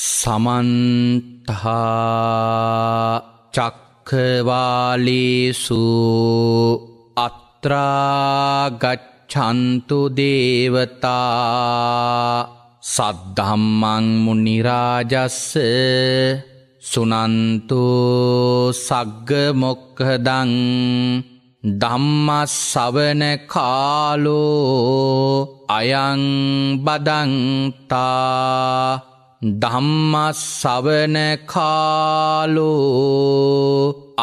සමන්තහා චක්කවාලේසු අත්‍රාගච්ඡන්තු දේවතා සද්ධම්මංමු නිරාජස්ස සුනන්තු සග්ගමොක්කදං ධම්මස් සවන කාලෝ අයං බදන්තා ධම්ම සවන කාලෝ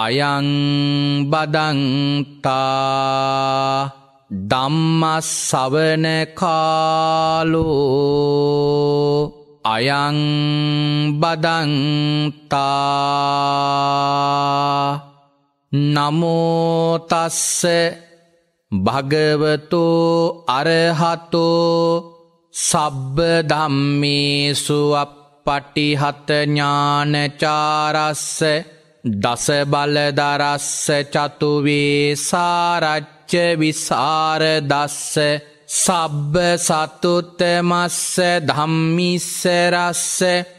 අයං බදන්තා ධම්ම සවන කාලෝ අයං බදන්තා නමෝතස්ස භගවතෝ අරහතෝ සබ්බ ධම්මේසු අප්පටිහත ඥානචාරස්ස දස බලදරස්ස චතුවේ සාරච්ච විසාර දස්ස සබ්බ සතුතමස්ස ධම්මිස්ස රස්ස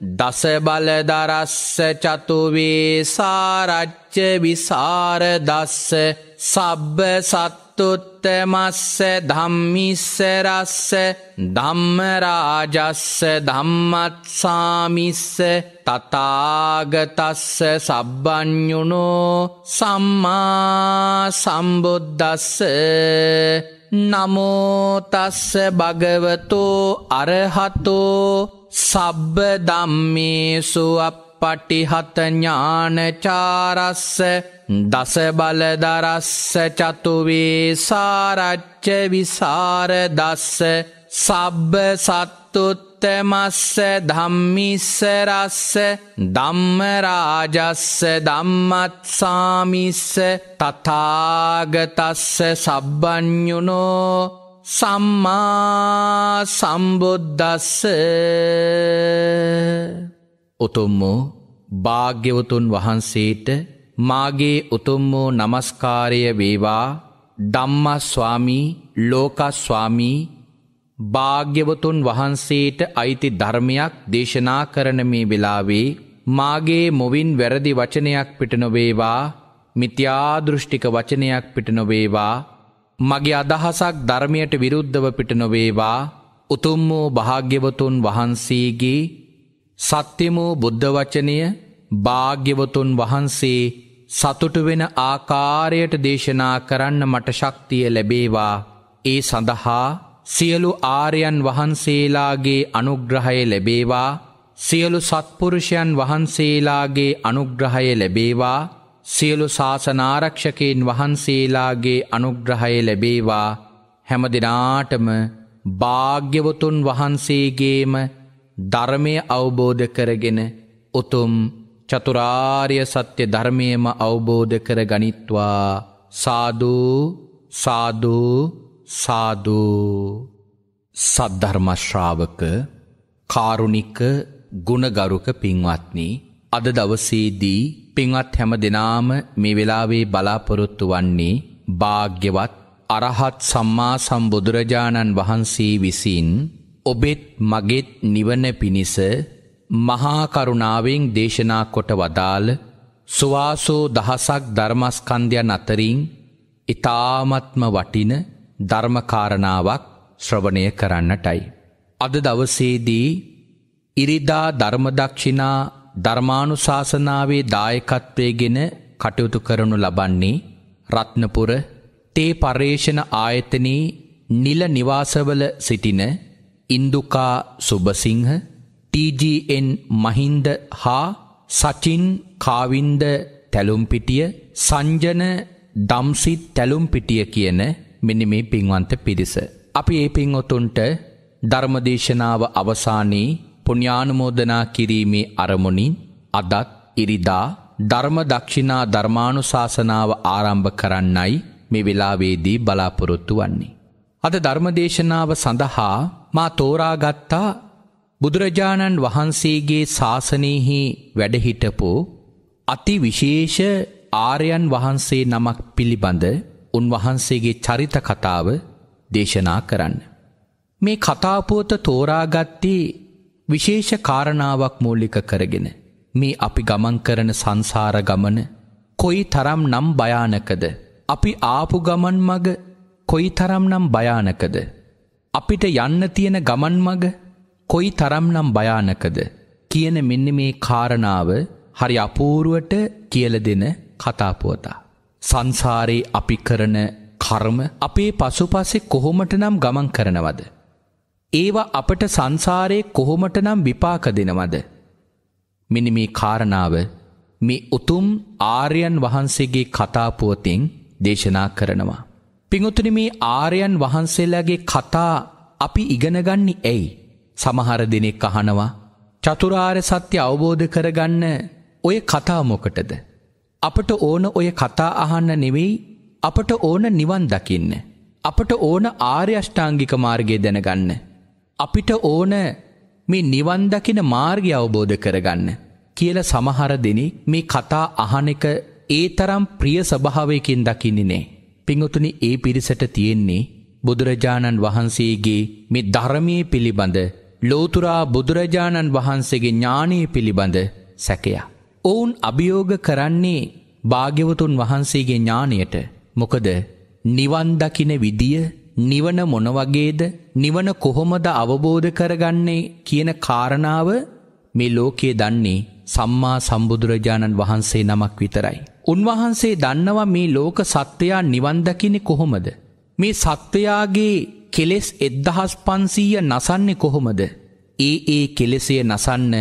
දසබල දරස්ස චතුවේ සාරච්ච විසාර දස්ස සබ්බ සත්තුත්තමස්ස ධම්මිස්සරස්ස ධම්මරාජස්ස ධම්මත්සාමිස්ස තතාගතස්ස සබ්බ්ඥුණෝ සම්මා සම්බුද්ධස්ස නමෝතස්ස භගවතෝ අරහතෝ සබ්බ දම්මේසු අපපටිහත ඥානචාරස්ස දස බලදරස්ස චතුවේ සාරච්ච විසාර දස්ස සබ්බ සත්තුත්තමස්ස ධම්මිස්සරස්ස ධම්මරාජස්ස ධම්මත්සාමිස්ස තතාගතස්ස සබ්බ්ඥුනෝ සම්මා සම්බුද්ධස්ස උතුම්මෝ භාග්‍යවතුන් වහන්සේට මාගේ උතුම්මෝ නමස්කාරය වේවා ධම්මස්වාමී ලෝකස්වාමී භාග්‍යවතුන් වහන්සේට අයිති ධර්මයක් දේශනා කරන මේ වෙලාවේ මාගේ මොවින් වැරදි වචනයක් පිට නොවේවා මිත්‍යාදෘෂ්ටික වචනයක් පිට නොවේවා මගේ අදහසක් ධර්මයට විරුද්ධව පිට නොවේවා උතුම් වූ භාග්‍යවතුන් වහන්සේගේ සත්‍යම වූ බුද්ධ වචනය භාග්‍යවතුන් වහන්සේ සතුටු වෙන ආකාරයට දේශනා කරන්න මට ශක්තිය ලැබේවා ඒ සඳහා සියලු ආර්යන් වහන්සේලාගේ අනුග්‍රහය ලැබේවා සියලු සත්පුරුෂයන් වහන්සේලාගේ අනුග්‍රහය ලැබේවා සියලු ශාසනාරක්ෂකයෙන් වහන්සේලාගේ අනුග්‍රහය ලැබේවා හැම දෙනාටම භාග්‍යවතුන් වහන්සේගේම ධර්මය අවබෝධ කරගෙන උතුම් චතුරාර්ය සත්‍ය ධර්මයම අවබෝධ කර ගනිත්වා සාධූ සාධූ සාධූ සද්ධර්මශ්‍රාවක කාරුණික ගුණගරුක පින්වත්නි අද දවසේදී පින්වත් හැම දෙනාම මේ වෙලාවේ බලාපොරොත්තු වන්නේ භාග්‍යවත් අරහත් සම්මා සම්බුදුරජාණන් වහන්සේ විසින් ඔබෙත් මගෙත් නිවන පිණිස මහා කරුණාවෙන් දේශනා කොට වදාළ සුවාසෝ දහසක් ධර්මස්කන්ධයන් අතරින් ඊ타මත්ම වටින ධර්මකාරණාවක් ශ්‍රවණය කරන්නටයි අද දවසේදී ඉරිදා ධර්ම දක්ෂිනා ධර්මානු ශාසනාවේ දායකත්වයගෙන කටයුතු කරනු ලබන්නේ රත්නපුර තේ පර්ේෂණ ආයතනයේ නිල නිවාසවල සිටින ඉන්දුකා සුබසිංහ TGN මහින්ද හා සචින් කාවින්ද තැලුම්පිටිය සංජන දම්සිත් තැලුම්පිටිය කියන මෙන්න මේ පින්වන්ත පිරිස. අපි ඒ පින් ඔතුන්ට ධර්මදේශනාව අවසානයේ පුුණ්‍යානුමෝදනා කිරීමේ අරමුණින් අදත් ඉරිදා ධර්ම දක්ෂිනා ධර්මානුශාසනාව ආරම්භ කරන්නයි මේ වෙලාවේදී බලාපොරොත්තු වන්නේ. අද ධර්මදේශනාව සඳහා මා තෝරාගත්තා බුදුරජාණන් වහන්සේගේ ශාසනයහි වැඩහිටපෝ අති විශේෂ ආරයන් වහන්සේ නමක් පිළිබඳ උන්වහන්සේගේ චරිත කතාව දේශනා කරන්න. මේ කතාපුවත තෝරාගත්තේ විශේෂ කාරණාවක් මූලික කරගෙන මේ අපි ගමන් කරන සංසාර ගමන කොයි තරම් නම් භයානකද අපි ආපු ගමන් මග කොයි තරම් නම් භයානකද අපිට යන්න තියෙන ගමන් මග කොයි තරම් නම් භයානකද කියන මෙන්න මේ කාරණාව හරි අපූරුවට කියල දෙන කතාපුවතා සංසාරේ අපි කරන කර්ම අපේ පසුපසෙ කොහොමට නම් ගමන් කරනවද ඒවා අපට සංසාරයේ කොහොමට නම් විපාක දෙනවද. මෙනි මේ කාරණාව මේ උතුම් ආර්යන් වහන්සේගේ කතාපුවතින් දේශනා කරනවා. පිංඋතුනි මේ ආර්යන් වහන්සේලාගේ කතා අපි ඉගෙනගන්නේ ඇයි. සමහර දෙනෙක් අහනවා චතුරාර්ය සත්‍ය අවබෝධ කරගන්න ඔය කතා මොකටද අපට ඕන ඔය කතා අහන්න නෙවෙයි අපට ඕන නිවන් දකින්න අපට ඕන ආර්ය අෂ්ටාංගික මාර්ගය දැනගන්න අපිට ඕන මේ නිවන් දකින මාර්ගය අවබෝධ කරගන්න කියලා සමහර දෙනි මේ කතා අහන එක ඒ තරම් ප්‍රිය ස්වභාවයකින් දකින්නේ නෑ. පිංගුතුනි ඒ පිරිසට තියෙන්නේ බුදුරජාණන් වහන්සේගේ මේ ධර්මයේ පිළිබඳ ලෝතුරා බුදුරජාණන් වහන්සේගේ ඥානයේ පිළිබඳ සැකය. ඔවුන් අභියෝග කරන්නේ භාග්‍යවතුන් වහන්සේගේ ඥාණයට. මොකද නිවන් දකින විදිය නිවන මොන වගේද නිවන කොහොමද අවබෝධ කරගන්නේ කියන කාරණාව මේ ලෝකයේ දන්නේ සම්මා සම්බුදුරජාණන් වහන්සේ නමක් විතරයි. උන්වහන්සේ දන්නවා මේ ලෝක සත්‍යයා නිවන් දකින්නේ කොහොමද? මේ සත්‍යයාගේ කෙලෙස් 1500 නසන්නේ කොහොමද? ඒ ඒ කෙලෙසේ නසන්න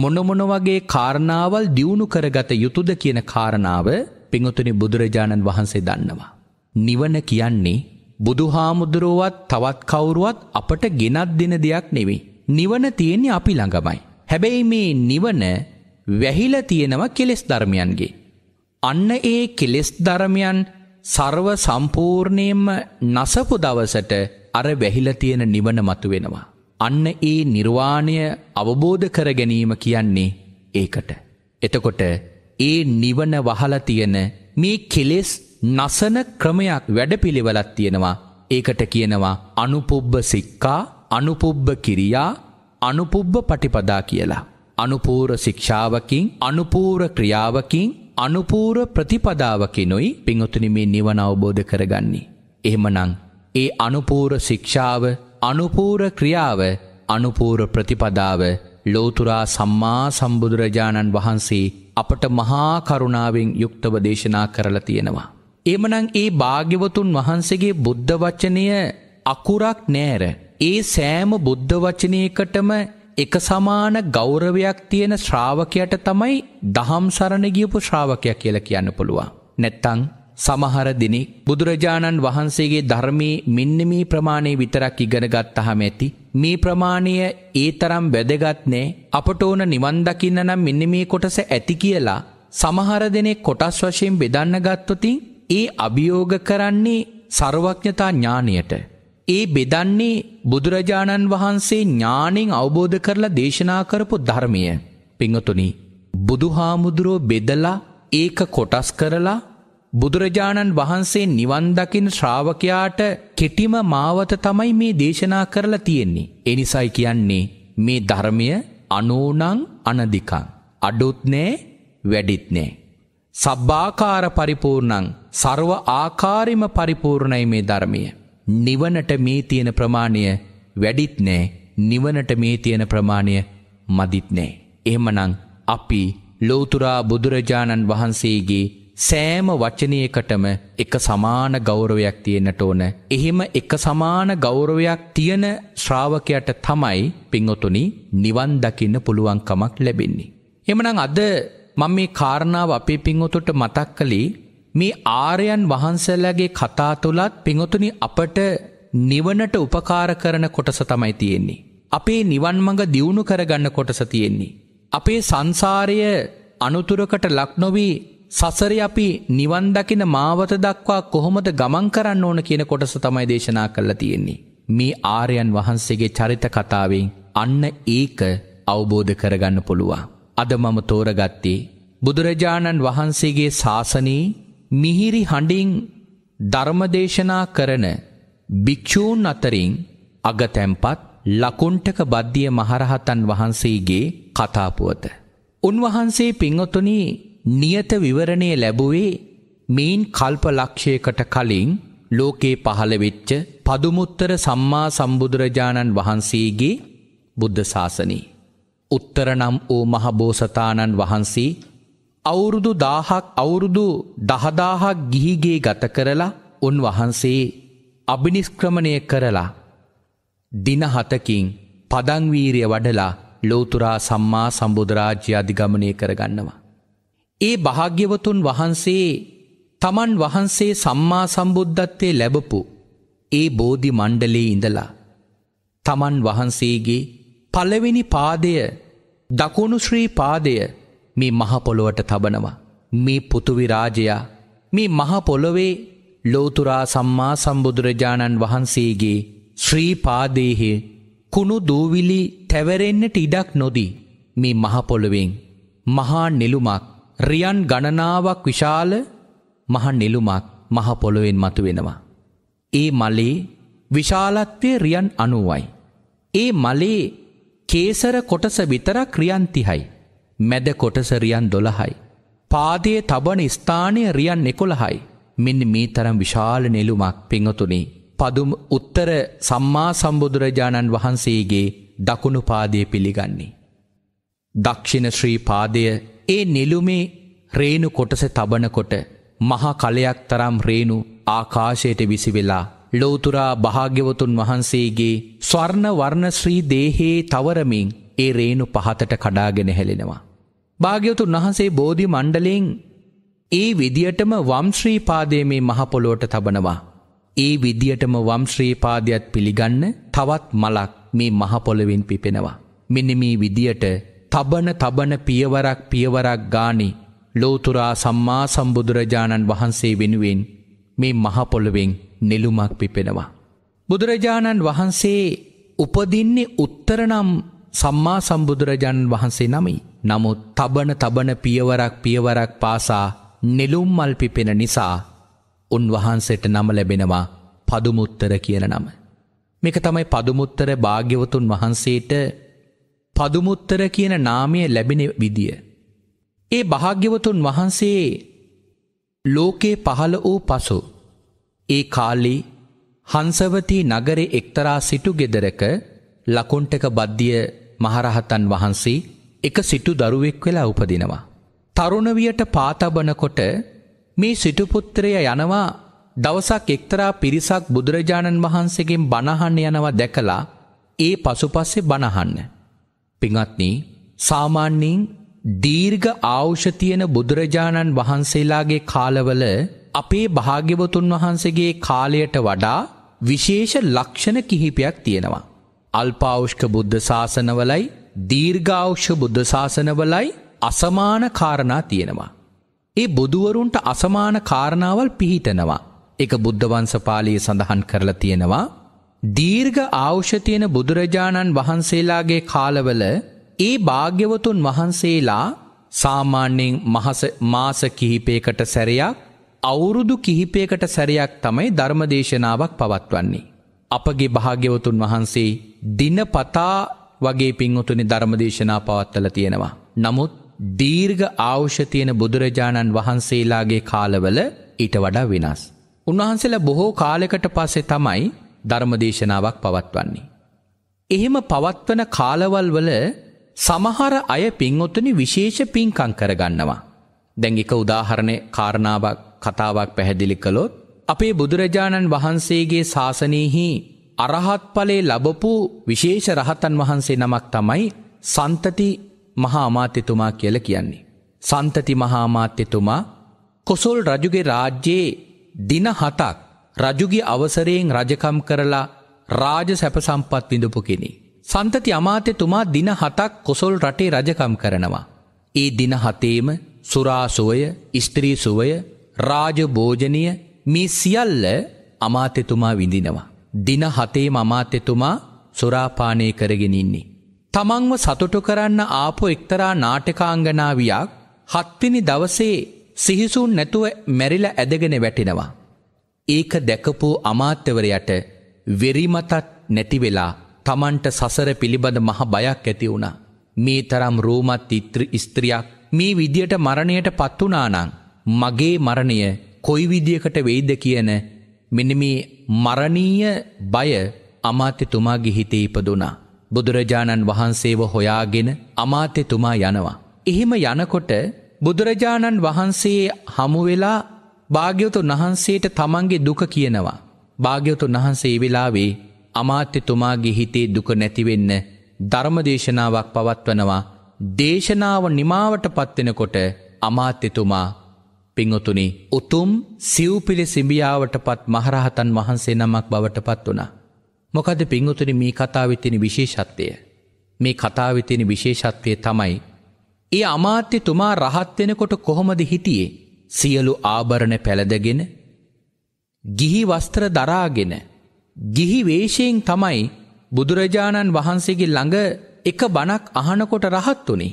මොන මොන වගේ කාරණාවල් දියුණු කරගත යුතුද කියන කාරණාව පිඟුතුනි බුදුරජාණන් වහන්සේ දන්නවා. නිවන කියන්නේ බුදුහාමුදුරුවත් තවත් කවුරුවත් අපට ගෙනත් දෙන දෙයක් නෙවෙයි. නිවන තියෙන්නේ අපි ළඟමයි. හැබැයි මේ නිවන වැහිලා තියෙනවා කෙලෙස් ධර්මයන්ගේ. අන්න ඒ කෙලෙස් ධර්මයන් ਸਰව සම්පූර්ණයෙන්ම නසපු දවසට අර වැහිලා තියෙන නිවන මතුවෙනවා. අන්න ඒ නිර්වාණය අවබෝධ කර ගැනීම කියන්නේ ඒකට. එතකොට ඒ නිවන වහලා තියෙන මේ කෙලෙස් නසන ක්‍රමයක් වැඩපිළිවෙලත් තියෙනවා. ඒකට කියනවා අනුපුබ්බ සික්කා, අනුපුබ්බ කිරියා, අනුපුබ්බ පටිපදා කියලා. අනුපූර ශික්ෂාවකින්, අනුපූර ක්‍රියාවකින්, අනුපූර ප්‍රතිපදාවකිනුයි පිංඔතුනි මේ නිවන අවබෝධ කරගන්නේ. එහෙමනම් ඒ අනුපූර ශික්ෂාව, අනුපූර ක්‍රියාව, අනුපූර ප්‍රතිපදාව ලෝතුරා සම්මා සම්බුදුරජාණන් වහන්සේ අපට මහා කරුණාවෙන් යුක්තව දේශනා කරලා තියෙනවා. එමනං ඒ භාග්‍යවතුන් වහන්සේගේ බුද්ධ වචනය අකුරක් නෑර. ඒ සෑම බුද්ධ වචනයකටම එක සමාන ගෞරවයක් තියෙන ශ්‍රාවකයට තමයි දහම් සරණ ගියපු ශ්‍රාවකයා කියලා කියන්න පුළුවන්. නැත්තං සමහර දිනෙක බුදුරජාණන් වහන්සේගේ ධර්මයේ මෙන්න මේ ප්‍රමාණය විතරක් ඉගෙන ගත්තහම ඇති මේ ප්‍රමාණය ඒ තරම් වැදගත් නෑ අපට ඕන නිවන් දකින්න නම් මෙන්න මේ කොටස ඇති කියලා සමහර දෙනෙක් කොටස් වශයෙන් බෙදන්න ගත්තොතින් ඒ අභියෝග කරන්නේ ਸਰවඥතා ඥාණයට. ඒ බෙදන්නේ බුදුරජාණන් වහන්සේ ඥාණයෙන් අවබෝධ කරලා දේශනා කරපු ධර්මය. පින්වතුනි, බුදුහාමුදුරෝ බෙදලා ඒක කොටස් කරලා බුදුරජාණන් වහන්සේ නිවන් දකින ශ්‍රාවකයාට කෙටිම මාවත තමයි මේ දේශනා කරලා තියෙන්නේ. ඒ නිසායි කියන්නේ මේ ධර්මය අනෝනං අනදිකං. අඩුත් නෑ, වැඩිත් නෑ. සබ්භාකාර පරිපූර්ණං සර්ව ආකාරිම පරිපූර්ණයි මේ ධර්මය. නිවනට මේ තියෙන ප්‍රමාණය වැඩිත් නෑ නිවනට මේ තියෙන ප්‍රමාණය මදිත් නෑ. එහෙමනං අපි ලෝතුරා බුදුරජාණන් වහන්සේගේ සෑම වචනයකටම එක සමාන ගෞරවයක් තියෙනට ඕන. එහෙම එක සමාන ගෞරවයක් තියෙන ශ්‍රාවකයට තමයි පිංඔතුනි නිවන් දකින්න පුළුවන්කමක් ලැබෙන්නේ. එමනම් අද මම මේ කාරණාව අපේ පිංහොතුට මතක් කළේ මේ ආරයන් වහන්සල්ලගේ කතා තුළත් පිංහොතුනි අපට නිවනට උපකාර කරන කොටස තමයි තියෙන්නේ. අපේ නිවන් මඟ දියුණු කරගන්න කොටස තියෙන්නේ. අපේ සංසාරය අනුතුරකට ලක්නොවී සසර අපි නිවන් දකින මාවත දක්වා කොහොමද ගමන් කරන්න ඕන කියන කොටස තමයි දේශනා කරලා තියෙන්නේ. මේ ආර්යයන් වහන්සේගේ චරිත කතාවෙන් අන්න ඒක අවබෝධ කරගන්න පුළුවන්. අද මම තෝරගත්තේ බුදුරජාණන් වහන්සේගේ ශාසනයේ මිහිරි හඬින් ධර්මදේශනා කරන භික්‍ෂූන් අතරින් අගතැම්පත් ලකුණ්ටක බද්ධිය මහරහතන් වහන්සේගේ කතාපුවත. උන්වහන්සේ පිංවතුනි නියත විවරණය ලැබුවේ මෙයින් කල්ප ලක්ෂයකට කලින් ලෝකේ පහළවෙච්ච පදුමුත්තර සම්මා සම්බුදුරජාණන් වහන්සේගේ බුද්ධ ශාසනී. උත්තරනම් වූ මහබෝසතාණන් වහන්සේ අවුරුදු දාහක් අවුරුදු දහදාහක් ගිහිගේ ගත කරලා උන්වහන්සේ අභිනිස්ක්‍රමණය කරලා දින හතකින් පදංවීරය වඩලා ලෝතුරා සම්මා සම්බුදුරාජ්‍ය අධිගමනය කරගන්නවා. ඒ භාග්‍යවතුන් වහන්සේ තමන් වහන්සේ සම්මා සම්බුද්ධත්වය ලැබපු ඒ බෝධි මණ්ඩලේ ඉඳලා තමන් වහන්සේගේ පලවෙනි පාදය දකුණුශ්‍රී පාදය මේ මහපොළොවට තබනවා. මේ පුතුවිරාජයා මේ මහපොළොවේ ලෝතුරා සම්මා සම්බුදුරජාණන් වහන්සේගේ ශ්‍රී පාදේහි කුණු දූවිලි තැවරෙන්න්නට ඉඩක් නොදී මේ මහපොළොවෙන් මහා නිලුමක් රියන් ගණනාවක් විශාල මහ නිලුමක් මහපොළොවෙන් මතුවෙනවා. ඒ මලේ විශාලත්වය රියන් අනුවයි. ඒ මලේ කේසර කොටස විතර ක්‍රියන්තිහයි. මැද කොටස රියන් දොළහයි. පාදයේ තබන ස්ථානය රියන් එකොළහයි. මෙන්න මේ තරම් විශාල නෙලුමක් පෙංහතුනේ. පදුම් උත්තර සම්මා සම්බුදුරජාණන් වහන්සේගේ දකුණු පාදය පිළිගන්නේ. දක්ෂිණ ශ්‍රී පාදය ඒ නෙලුමේ රේණු කොටස තබනකොට මහා කලයක් තරම් රේණු ආකාශයට විසිවෙලා ලෝතුරා භාග්‍යවතුන් වහන්සේගේ ස්වර්ණ වර්ණශ්‍රී දේහයේ තවරමින් ඒ රේණු පහතට කඩාගෙන හැලෙනවා. භාග්‍යවතුන් වහන්සේ බෝධි මණ්ඩලයෙන් ඒ විදියටම වම්ශ්‍රී පාදයේ මේ මහ පොළොවට තබනවා. ඒ විදියටම වම්ශ්‍රී පාදයට පිළිගන්න තවත් මලක් මේ මහ පොළවෙන් පිපෙනවා. මෙන්න මේ විදියට තබන තබන පියවරක් පියවරක් ගානේ ලෝතුරා සම්මා සම්බුදුරජාණන් වහන්සේ වෙනුවෙන් මේ මහ පොළවෙන් නෙළුමක් පිපෙනවා. බුදුරජාණන් වහන්සේ උපදින්නේ උත්තරනම් සම්මා සම්බුදුරජන් වහන්සේ නමයි. නමුත් තබන තබන පියවරක් පියවරක් පාසා නෙළුම් මල් පිපෙන නිසා උන්වහන්සේට නම ලැබෙනවා පදුමුත්තර කියන නම. මේක තමයි පදුමුත්තර භාග්‍යවතුන් වහන්සේට පදුමුත්තර කියන නාමය ලැබෙන විදිය. ඒ භාග්‍යවතුන් වහන්සේ ලෝකේ පහළ වූ පසු ඒ කාලී හංසවතී නගරෙ එක්තරා සිටු ගෙදරක ලකුන්ටක බද්ධිය මහරහතන් වහන්සේ එක සිටු දරුවෙක් වෙලා උපදිනවා. තරුණවියට පාතබනකොට මේ සිටුපුත්‍රය යනවා දවසක් එක්තරා පිරිසක් බුදුරජාණන් වහන්සේගෙන් බණහන්න යනවා දැකලා ඒ පසුපස්සෙ බණහන්න. පිඟත්නී සාමාන්‍යයෙන් දීර්ඝ ආවුෂ තියෙන බුදුරජාණන් වහන්සේලාගේ කාලවල අපේ භාග්‍යවතුන් වහන්සේගේ කාලයට වඩා විශේෂ ලක්ෂණ කිහිපයක් තියෙනවා. අල්පාවෂ්ක බුද්ධ ශාසනවලයි දීර්ඝාවෂ්‍ය බුද්ධ ශාසනවලයි අසමාන කාරණා තියෙනවා. ඒ බුදුවරුන්ට අසමාන කාරණාවල් පිහිටනවා. එක බුද්ධ වංශපාලිය සඳහන් කරලා තියෙනවා. දීර්ඝ ආවුෂ තියෙන බුදුරජාණන් වහන්සේලාගේ කාලවල ඒ භාග්‍යවතුන් වහන්සේලා සාමාන්‍යයෙන් මාස කිහිපයකට සැරයක් අවුරුදු කිහිපයකට සැරයක් තමයි ධර්මදේශනාවක් පවත්වන්නේ. අපගේ භාග්‍යවතුන් වහන්සේ දිනපතා වගේ පින්වතුනි ධර්මදේශනා පවත්වල තියෙනවා. නමුත් දීර්ඝ ආවුෂ තියෙන බුදුරජාණන් වහන්සේලාගේ කාලවල ඊට වඩා වෙනස්. උන්වහන්සේලා බොහෝ කාලෙකට පස්සේ තමයි ධර්මදේශනාවක් පවත්වන්නේ. එහෙම පවත්වන කාලවල් වල සමහර අය පින්වතුනි විශේෂ පින්කම් කරගන්නවා. දැන් එක උදාහරණේ කාරණාවක් කතාවක් පැහැදිලි කළොත් අපේ බුදුරජාණන් වහන්සේගේ ශාසනයහි අරහත්ඵලේ ලබපු විශේෂ රහතන් වහන්සේ නමක් තමයි සන්තති මහා අමාත්‍යතුමා කියල කියන්නේ. සන්තති මහා අමාත්‍යතුමා කොසොල් රජුගේ රාජ්‍යයේ දින හතක් රජුගේ අවසරයෙන් රජකම් කරලා රාජ සැපසම්පත් විඳපු කෙනෙ. සන්තති අමාත්‍යතුමා දින හතක් කොසොල් රටේ රජකම් කරනවා. ඒ දින හතේම සුරාසුවය ස්ත්‍රී සුවය රාජභෝජනය මේ සියල්ල අමාත්‍යතුමා විඳිනවා. දින හතේම අමාත්‍යතුමා සොරාපානය කරගෙනඉන්නේ. තමන්ව සතුටු කරන්න ආපු එක්තරා නාටකාංගනාවයක් හත්තිනි දවසේ සිහිසුන් නැතුව මැරිල ඇදගෙන වැටෙනවා. ඒක දැකපු අමාත්‍යවරයට වෙරිමතත් නැතිවෙලා තමන්ට සසර පිළිබඳ මහ බයක් ඇති වුණා. මේ තරම් රෝමත් ඉත්‍ර ස්ත්‍රියක් මේ විදියට මරණයට පත්වනානං මගේ මරණය කොයි විදියකට වෙයිද කියන මෙන්න මේ මරණීය බය අමාත්‍යතුමාගේ හිතේ ඉපදුනා. බුදුරජාණන් වහන්සේව හොයාගෙන අමාත්‍යතුමා යනවා. එහෙම යනකොට බුදුරජාණන් වහන්සේ හමුවෙලා භාග්‍යවතුන් වහන්සේට තමන්ගේ දුක කියනවා. භාග්‍යවතුන් වහන්සේ වෙලාවේ අමාත්‍යතුමාගේ හිතේ දුක නැතිවෙන්න ධර්මදේශනාවක් පවත්වනවා. දේශනාව නිමාවට පත්වෙනකොට අමාත්‍යතුමා පිංහතුනි උතුම් සිව්පිලි සිඹියාවට පත් මහරහතන් වහන්සේ නමක් බවට පත් වුණ. මොකද පිංහතුනි මේ කතාවිතිනි විශේෂත්වය. මේ කතාවිතිනි විශේෂත්වය තමයි. ඒ අමාත්‍ය තුමා රහත්වෙනකොට කොහොමද හිටියේ සියලු ආභරණ පැළදගෙන ගිහි වස්ත්‍ර දරාගෙන ගිහි වේශයෙන් තමයි බුදුරජාණන් වහන්සේගේ ළඟ එක බණක් අහනකොට රහත් වුනේ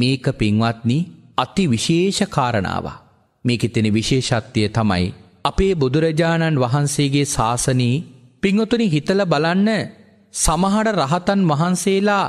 මේක පින්වත්නි අති විශේෂ කාරණාවක්. මේකෙ තෙන විශේෂත්වය තමයි. අපේ බුදුරජාණන් වහන්සේගේ ශාසනී පිංහතුනි හිතල බලන්න සමහට රහතන් වහන්සේලා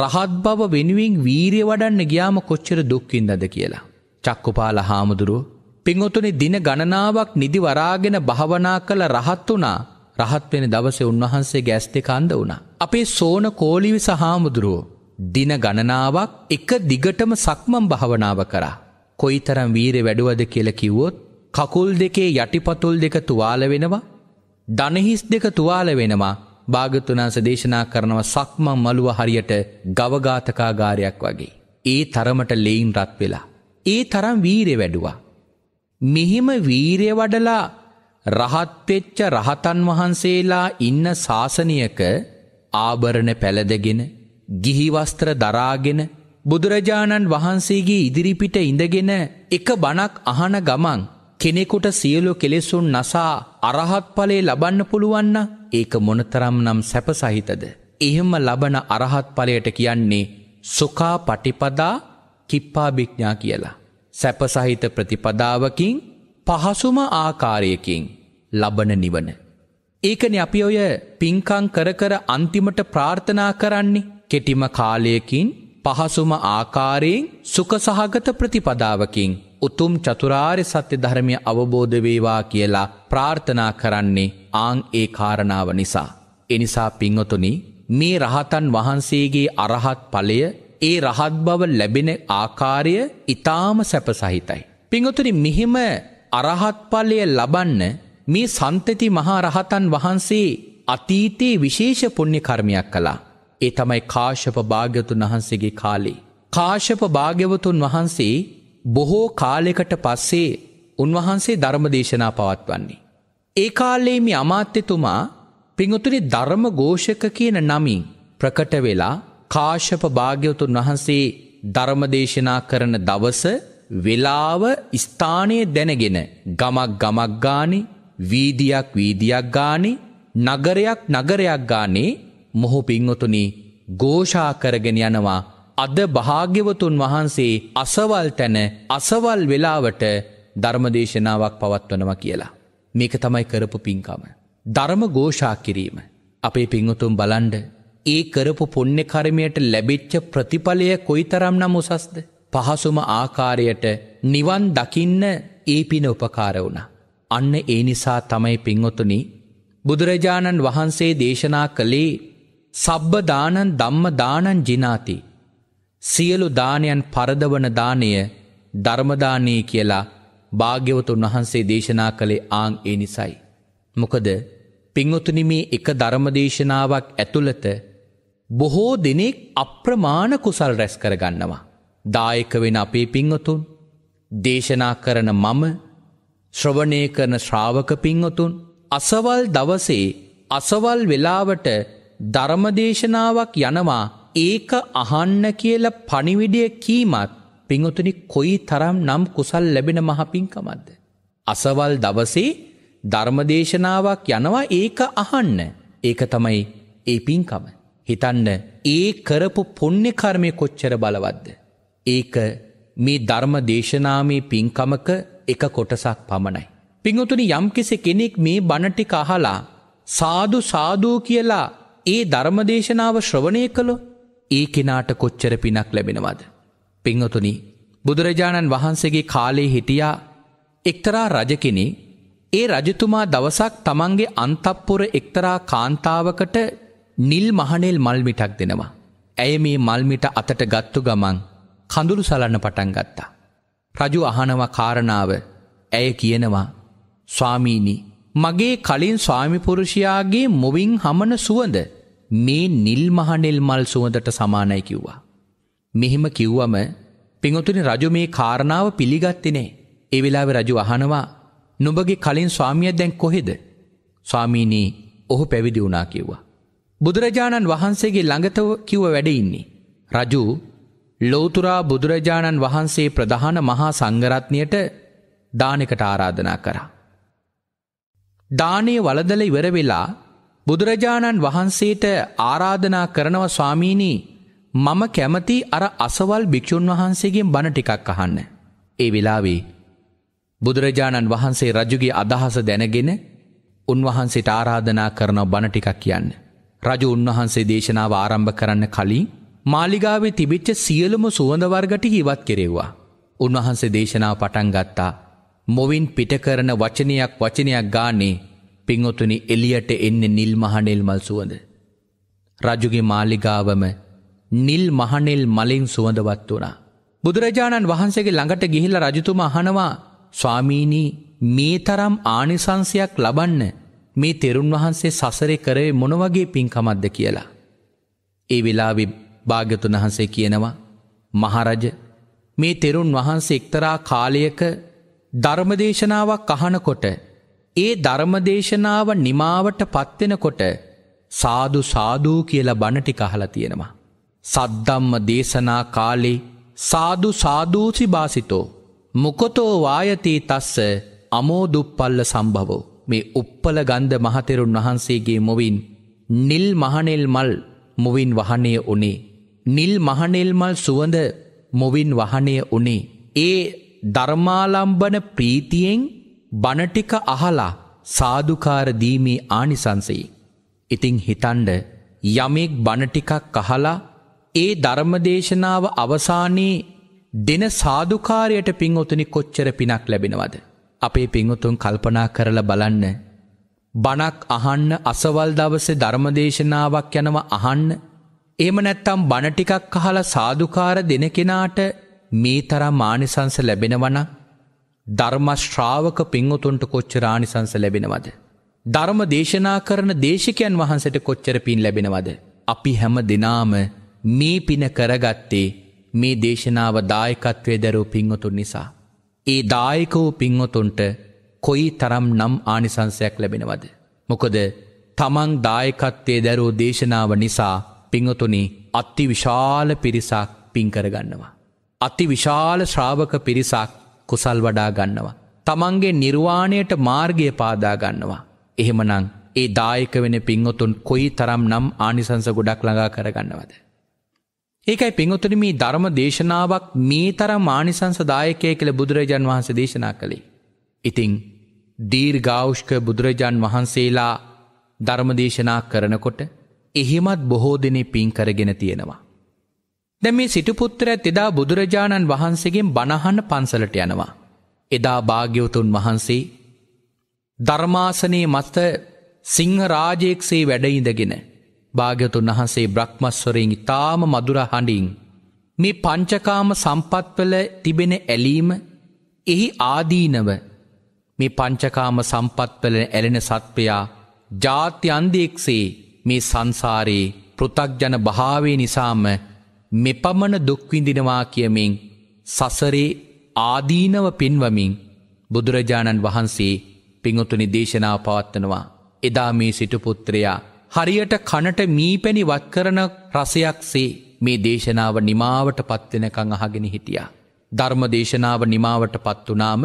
රහත් බව වෙනුවෙන් වීරිය වඩන්න ගියාම කොච්චර දුක්කින්දද කියලා. චක්කුපාල හාමුදුරු පිංහොතුනි දින ගණනාවක් නිදි වරාගෙන භාවනා කළ රහත් වනා රහත්වෙන දවසේ උන්වහන්සේ ගැස්තේ කන්ද වුණ. අපේ සෝන කෝලිවි සහාමුදුරුවෝ දින ගණනාවක් එක දිගටම සක්මම් භාවනාව කරා. කොයි තරම් වීරෙ වැඩුවද කියල කිව්වොත් කකුල් දෙකේ යටිපතුල් දෙක තුවාල වෙනවා දනහිස් දෙක තුවාල වෙනවා භාගතුනාස දේශනා කරනව සක්ම මළුව හරියට ගවඝාතකාගාරයක් වගේ. ඒ තරමට ලෙයින් රත් වෙලා. ඒ තරම් වීරෙ වැඩුවා. මෙහෙම වීරය වඩලා රහත්වෙච්ච රහතන් වහන්සේලා ඉන්න ශාසනයක ආභරණ පැළදගෙන ගිහිවස්ත්‍ර දරාගෙන බුදුරජාණන් වහන්සේගේ ඉදිරිපිට ඉඳගෙන එක බණක් අහන ගමන් කෙනෙකුට සියලු කෙලෙසුන් නසා අරහත් ඵලේ ලබන්න පුළුවන්න ඒක මොනතරම් නම් සැප සහිතද. එහෙම ලබන අරහත් ඵලයට කියන්නේ සුකා පටිපදා කිප්පාභිඥා කියලා. සැප සහිත ප්‍රතිපදාවකින් පහසුම ආකාරයකින් ලබන නිවන. ඒකන අපි ඔය පින්කං කර කර අන්තිමට ප්‍රාර්ථනා කරන්නේ කෙටිම කාලයකින් පහසුම ආකාරයෙන් සුකසහගත ප්‍රතිපදාවකින් උතුම් චතුරාර්ය සත්‍ය ධර්මය අවබෝධ වේවා කියලා ප්‍රාර්ථනා කරන්නේ ආං ඒ කාරණාව නිසා. එනිසා පිංවතුනි මේ රහතන් වහන්සේගේ අරහත් ඵලය ඒ රහත් බව ලැබෙන ආකාරය ඊටාම සැපසහිතයි. පිංවතුනි මෙහිම අරහත් ඵලය ලබන්න මේ සන්තති මහා රහතන් වහන්සේ අතීතේ විශේෂ පුණ්‍ය කර්මයක් කළා. ඒ තමයි කාශප භාග්‍යතුන් වහන්සේගේ කාලේ. කාශප භාග්‍යවතුන් වහන්සේ බොහෝ කාලෙකට පස්සේ උන්වහන්සේ ධර්මදේශනා පවත්වන්නේ. ඒ කාලේ මේ අමාත්‍යතුමා පිංගුතුනි ධර්ම ഘോഷක කියන නමින් ප්‍රකට වෙලා කාශප භාග්‍යවතුන් වහන්සේ ධර්මදේශනා කරන දවස වෙලාව ස්ථානයේ දැනගෙන ගමක් ගමක් ගානේ වීදියක් වීදියක් ගානේ නගරයක් නගරයක් ගානේ මොහු පින්වතුනි ගෝෂා කරගෙන යනවා අද භාග්‍යවතුන් වහන්සේ අසවල් තැන අසවල් වෙලාවට ධර්මදේශනාවක් පවත්වනවා කියලා. මේක තමයි කරපු පින්කම. ධර්ම ගෝෂා කිරීම. අපේ පින්වතුන් බලන්ඩ ඒ කරපු පොන්්‍ය කරමයට ලැබිච්ච ප්‍රතිඵලය කොයිතරම් නම් උසස්ද. පහසුම ආකාරයට නිවන් දකින්න ඒ පින උපකාර වුණ. අන්න ඒ නිසා තමයි පින්වතුනි බුදුරජාණන් වහන්සේ දේශනා කළේ සබ්බ දානන් ධම්ම දානන් ජිනාති. සියලු දානයන් පරදවන දානය ධර්මදානී කියලා භාග්‍යවතුන් වහන්සේ දේශනා කළේ ආං ඒ නිසයි. මොකද පිංවතුනි මේ එක ධර්මදේශනාවක් ඇතුළත බොහෝ දෙනෙක් අප්‍රමාණ කුසල් රැස් කරගන්නවා. දායක වෙන අපේ පිංවතුන් දේශනා කරන මම ශ්‍රවණය කරන ශ්‍රාවක පිංවතුන් අසවල් දවසේ අසවල් වෙලාවට ධර්මදේශනාවක් යනවා ඒක අහන්න කියල පනිවිඩිය කීමත් පිංහතුනි කොයි තරම් නම් කුසල් ලැබෙන මහපින්කමක්ද. අසවල් දවසේ ධර්මදේශනාවක් යනවා ඒක අහන්න ඒක තමයි ඒ පින්කම. හිතන්න ඒ කරපු පොන්්‍ය කර්මය කොච්චර බලවද්ද. ඒක මේ ධර්ම දේශනාමේ පින්කමක එක කොටසක් පමණයි. පිංහතුනි යම්කිසි කෙනෙක් මේ බණටි කහලා සාදු සාදූ කියලා ඒ ධර්මදේශනාව ශ්‍රවණය කළො ඒ කෙනාට කොච්චර පිනක් ලැබෙනවද. පිංහතුනි බුදුරජාණන් වහන්සේගේ කාලේ හිටියා එක්තරා රජ කෙනෙ ඒ රජතුමා දවසක් තමන්ගේ අන්තප්පුර එක්තරා කාන්තාවකට නිල් මහනෙල් මල්මිටක් දෙනවා. ඇය මේ මල්මිට අතට ගත්තු ගමන් කඳුළු සලන්න පටන් ගත්තා. රජු අහනව කාරණාව ඇය කියනවා ස්වාමීනි මගේ කලින් ස්වාමිපුරුෂයාගේ මොවින් හමන සුවඳ මේ නිල් මහනෙල් මල් සුවඳට සමානයි කිව්වා. මෙහෙම කිව්වම පිඟුතුනි රජු මේ කාරණාව පිළිගත්තේ නෑ. ඒ වෙලාවේ රජු අහනවා නුඹගේ කලින් ස්වාමියා දැන් කොහෙද? ස්වාමීනි, ඔහු පැවිදි වුණා කිව්වා. බුදුරජාණන් වහන්සේගේ ළඟතව කිව්ව වැඩ ඉන්නේ. රජු ලෞතුරා බුදුරජාණන් වහන්සේ ප්‍රධාන මහා සංඝරත්නයට දානෙකට ආරාධනා කරා. දානේ වළඳලා ඉවර වෙලා බුදුරජාණන් වහන්සේට ආරාධනා කරනව ස්වාමීනී මම කැමති අර අසවල් භික්‍ෂූන් වහන්සේගෙන් බණ ටිකක් අහන්න. ඒ වෙලාවේ බුදුරජාණන් වහන්සේ රජුගේ අදහස දැනගෙන උන්වහන්සේට ආරාධනා කරනව බණ ටිකක් කියන්න. රජු උන්වහන්සේ දේශනාව ආරම්භ කරන්න කලින් මාලිගාවේ තිබිච්ච සියලුම සුවඳවර්ගට හිවත් කෙරෙව්වා. උන්වහන්සේ දේශනාව පටන් ගත්තා. මොවින් පිටකරන වචනයක් වචනයක් ගානේ පිංහොතුනි එලියට එන්න නිල් මහනෙල් මල් සුවඳ. රජුගේ මාලිගාවම නිල් මහනෙල් මලින් සුවඳවත් වනා. බුදුරජාණන් වහන්සේගේ ළඟට ගිහිල්ල රජතුම අහනවා ස්වාමීණී මේ තරම් ආනිසංසයක් ලබන්න මේ තෙරුන් වහන්සේ සසරෙ කරේ මොනවගේ පින්කමක්ද කියලා. ඒ වෙලාවි භාග්‍යතුන් වහන්සේ කියනවා මහරජ මේ තෙරුන් වහන්සේ එක්තරා කාලයක ධර්මදේශනාවක් අහනකොට ඒ ධර්මදේශනාව නිමාවට පත්වෙනකොට සාදු සාදූ කියලා බණටි කහලා තියෙනවා. සද්දම්ම දේශනා කාලේ සාදු සාදූසි බාසිතෝ. මොකොතෝ වායතී තස්ස අමෝදුප්පල්ල සම්භවෝ. මේ උප්පල ගන්ධ මහතෙරුන් වහන්සේගේ මොවින් නිල් මහනෙල් මල් මොවින් වහනය උනේ. නිල් මහනෙල් මල් සුවඳ මොවින් වහනය උනේ. ඒ ධර්මාලම්බන ප්‍රීතියෙන් බණටික අහලා සාධකාර දීමේ ආනිසංසයි. ඉතිං හිතන්ඩ යමෙක් බණටිකක් අහලා ඒ ධර්මදේශනාව අවසානයේ දෙන සාධකාරයට පින්වතුනි කොච්චර පිනක් ලැබෙනවද. අපේ පින්වතුන් කල්පනා කරල බලන්න. බණක් අහන්න අසවල් දවස ධර්මදේශනාවක් යනව අහන්න එම නැත්තම් බණටිකක් අහල සාධකාර දෙන කෙනාට මේ තරම් මානිසංස ලැබෙනවනා ධර්මශ්‍රාවක පින්වතුන්ට කොච්චර ආනිසංස ලැබෙනවද. ධර්ම දේශනා කරන දේශකයන් වහන්සට කොච්චර පින් ලැබෙනවද. අපි හැම දෙනාම මේ පින කරගත්තේ මේ දේශනාව දායකත්වය දැරූ පින්වතුන් නිසා. ඒ දායක වූ පින්වතුන්ට කොයි තරම් නම් ආනිසංසයක් ලැබෙනවද. මොකද තමන් දායකත්වය දැරූ දේශනාව නිසා පිංහතුනි අත්ති විශාල පිරිසක් පින්කරගන්නවා. අති විශාල ශ්‍රාවක පිරිසක් කුසල් වඩා ගන්නවා. තමන්ගේ නිර්වාණයට මාර්ගය පාදා ගන්නවා. එහෙමනම් ඒ දායක වෙන පින්වතුන් කොයි තරම් නම් ආනිසංස ගොඩක් ළඟා කරගන්නවද. ඒකයි පින්වතුනි මේ ධර්ම දේශනාවක් මේ තරම් ආනිසංස දායකය කළ බුදුරජාන් වහන්සේ දේශනා කළේ. ඉතිං දීර්ඝාවෂ්ක බුදුරජාන් වහන්සේලා ධර්මදේශනා කරනකොට එහෙමත් බොහෝ දෙනෙ පින් කරගෙන තියෙනවා. දැ මේ සිටුපුත්තරඇත් එදා බුදුරජාණන් වහන්සේගෙන් බණහන්න පන්සලට යනවා. එදා භාග්‍යවතුන් වහන්සේ ධර්මාසනයේ මත සිංහ රාජයෙක්සේ වැඩයිඳගෙන භාග්‍යතුන් වහන්සේ බ්‍රහ්මස්වරෙන් ඉතාම මදුර හඬින් මේ පංචකාම සම්පත්වල තිබෙන ඇලීම එහි ආදීනව මේ පංචකාම සම්පත්වල ඇලෙන සත්වයා ජාත්‍යන්දයෙක්සේ මේ සංසාරයේ පෘතක්ජන භාවේ නිසාම මෙපමණ දුක්විඳිනවා කියමින් සසරේ ආදීනව පෙන්වමින් බුදුරජාණන් වහන්සේ පිංගොතුනි දේශනා පවත්වනවා. එදා මේ සිටුපුත්‍රයා හරියට කනට මීපැණි වත් කරන රසයක්සේ මේ දේශනාව නිමාවට පත්වෙනකං අහගෙන හිටියා. ධර්ම දේශනාව නිමාවට පත්වනාම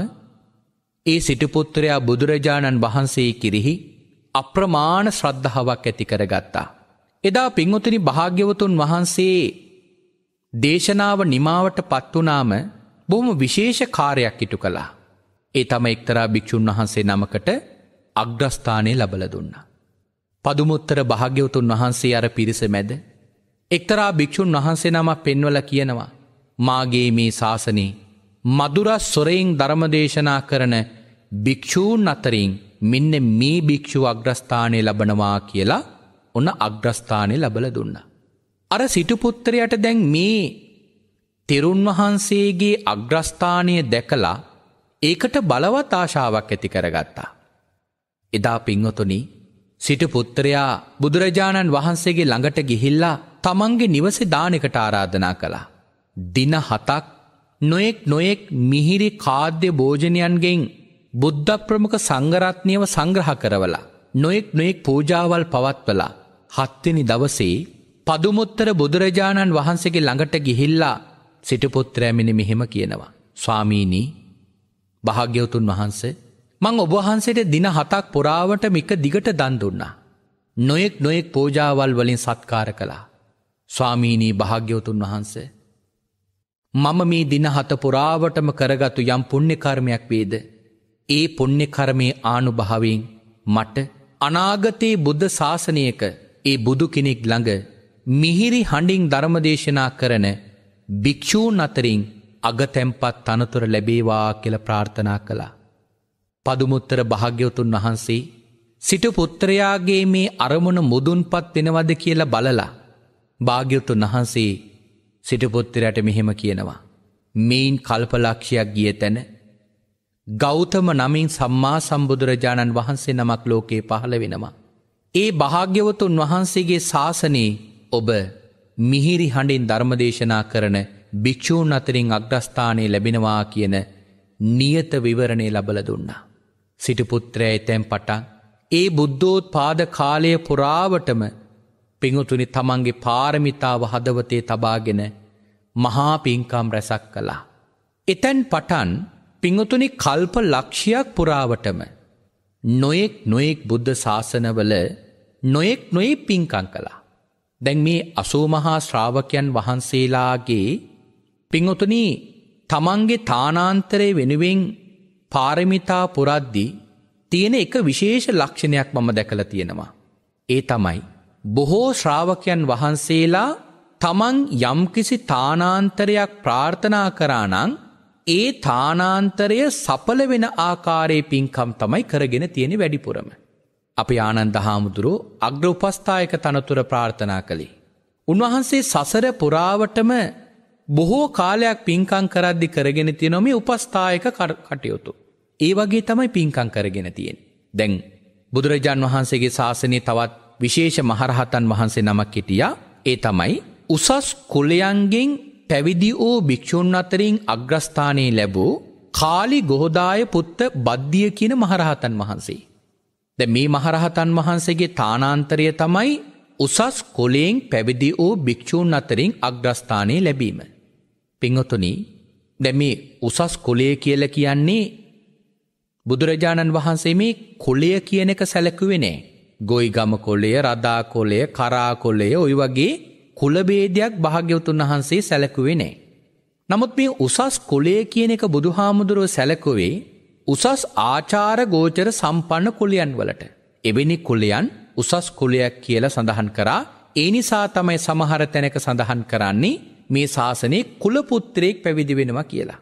ඒ සිටුපුත්‍රයා බුදුරජාණන් වහන්සේ කිරිහි අප්‍රමාණ ශ්‍රද්ධාවක් ඇති කරගත්තා. එදා පිංගොතුනි භාග්‍යවතුන් වහන්සේ දේශනාව නිමාවට පත්වනාම බොහොම විශේෂ කාරයක් ඉටු කළා. ඒ තම එක්තරා භික්‍ෂූන් වහන්සේ නමකට අග්‍රස්ථානය ලබල දුන්න. පදුමුත්තර භාග්‍යවතුන් වහන්සේ අර පිරිස මැද. එක්තරා භික්‍ෂූන් වහන්සේ නම පෙන්වල කියනවා. මාගේ මේ ශාසනී මදුරස් සොරයින් ධර්මදේශනා කරන භික්‍ෂූන් අතරින් මෙන්න මේ භික්‍ෂු අග්‍රස්ථානය ලබනවා කියලා ඔන්න අග්‍රස්ථානය ලබල දුන්නා. අර සිටුපුත්තරයට දැන් මේ තෙරුන් වහන්සේගේ අග්‍රස්ථානය දැකලා ඒකට බලවත් ආශාවක් ඇති කරගත්තා. එදා පින්වතුනි සිටුපුත්තරයා බුදුරජාණන් වහන්සේගේ ළඟට ගිහිල්ලා තමන්ගේ නිවසේ දානෙකට ආරාධනා කළා. දින හතක් නොයෙක් නොයෙක් මිහිරි කාද්‍ය භෝජනයන්ගෙන් බුද්ධ ප්‍රමුඛ සංඝරත්නියව සංග්‍රහ කරවලා නොයෙක් නොයෙක් පූජාවල් පවත්වලා හත්වෙනි දවසේ පදුමුත්තර බුදුරජාණන් වහන්සේගේ ළඟට ගිහිල්ලා සිටපොත්‍රෑමිණ මෙහෙම කියනවා. ස්වාමීනී භාග්‍යවතුන් වහන්ස මං ඔබහන්සේට දින හතක් පුරාවට මික දිගට දන්දුන්නා. නොයෙක් නොයෙක් පෝජාවල් වලින් සත්කාර කළා. ස්වාමීනී භාග්‍යවතුන් වහන්සේ. මම මේ දින හත පුරාවටම කරගතු යම් පුුණ්‍ය කර්මයක් වේද. ඒ පුුණ්‍ය කර්මය ආනුභාවෙන් මට අනාගතයේ බුද්ධ ශාසනයක ඒ බුදු කෙනෙක් ළඟ මිහිරි හඬින් ධර්මදේශනා කරන භික්‍ෂූන් අතරින් අගතැම්පත් තනතුර ලැබේවා කියල ප්‍රාර්ථනා කළා. පදුමුත්තර භාග්‍යවතුන් වහන්සේ සිටු පුත්‍රයාගේ මේ අරමුණ මුදුන්පත් වෙනවද කියලා බලලා භාග්‍යවතුන් වහන්සේ සිටුපුත්තරයට මෙහෙම කියනවා. මෙයින් කල්පලක්ෂයක් ගිය තැන ගෞතම නමින් සම්මා සම්බුදුරජාණන් වහන්සේ නමක් ලෝකේ පහළ වෙනවා. ඒ භාග්‍යවතුන් වහන්සේගේ ශාසනයේ ඔබ මිහිරි හඬින් ධර්මදේශනා කරන භික්‍ෂූන් අතරින් අග්‍රස්ථානය ලැබෙනවා කියන නියත විවරණය ලබල දුන්නා. සිටුපුත්‍රය තැම් පටන් ඒ බුද්ධෝත් පාද කාලය පුරාවටම පිඟුතුනි තමන්ගේ පාරමිතාව හදවතේ තබාගෙන මහා පින්කම් රැසක් කළා. එතැන් පටන් පිඟුතුනි කල්ප ලක්ෂයක් පුරාවටම නොයෙක් නොයෙක් බුද්ධ ශාසනවල නොයෙක් නොයෙක් පින්කං කලා. දැන් මේ අසූමහා ශ්‍රාවකයන් වහන්සේලාගේ පිංඔතුනි තමන්ගේ තානාන්තරය වෙනුවෙන් පාරමිතා පුරද්දි තියෙන එක විශේෂ ලක්ෂණයක් මම දැකලා තියෙනවා. ඒ තමයි බොහෝ ශ්‍රාවකයන් වහන්සේලා තමන් යම්කිසි තානාන්තරයක් ප්‍රාර්ථනා කරානං ඒ තානාන්තරය සපල වෙන ආකාරයේ පින්කම් තමයි කරගෙන තියෙන වැඩිපුරම. අපි ආනන්ද හාමුදුරුව අග්‍ර උපස්ථායක තනතුර ප්‍රාර්ථනා කළේ. උන්වහන්සේ සසර පුරාවටම බොහෝ කාලයක් පින්කං කරද්දි කරගෙන තියනොම උපස්ථායක කටයුතු. ඒ වගේ තමයි පින්කං කරගෙන තියෙන්. දැන් බුදුරජාන් වහන්සේගේ ශාසනය තවත් විශේෂ මහරහතන් වහන්සේ නමක් හිටියා ඒ තමයි උසස් කුලයන්ගෙන් පැවිදි වූ භික්‍ෂූන් අතරින් අග්‍රස්ථානයේ ලැබූ කාලි ගොහොදාය පුත්ත බද්ධිය කියන මහරහතන් වහන්සේ. ද මේ මහරහතන් වහන්සේගේ තානාන්තරය තමයි උසස් කොලයෙන් පැවිදි වූ භික්‍ෂූන් අතරින් අග්‍රස්ථානය ලැබීම. පිංහතුනි දැ මේ උසස් කොලය කියල කියන්නේ බුදුරජාණන් වහන්සේ මේ කොලය කියන එක සැලකුවෙනේ. ගොයි ගම කොලය රදා කොලය කරා කොලය ඔය වගේ කුලබේදයක් භාග්‍යවතුන් වහන්සේ සැලකුවෙනේ. නමුත් මේ උසස් කොලය කියන එක බුදුහාමුදුරුව සැලකුවේ උසස් ආචාර ගෝචර සම්පන්න කුලියන් වලට. එවැනි කුලියන් උසස් කුලයක් කියල සඳහන් කරා ඒ නිසා තමයි සමහර තැනක සඳහන් කරන්නේ මේ ශාසනයේ කුලපුත්‍රයෙක් පැවිදි වෙනවා කියලා.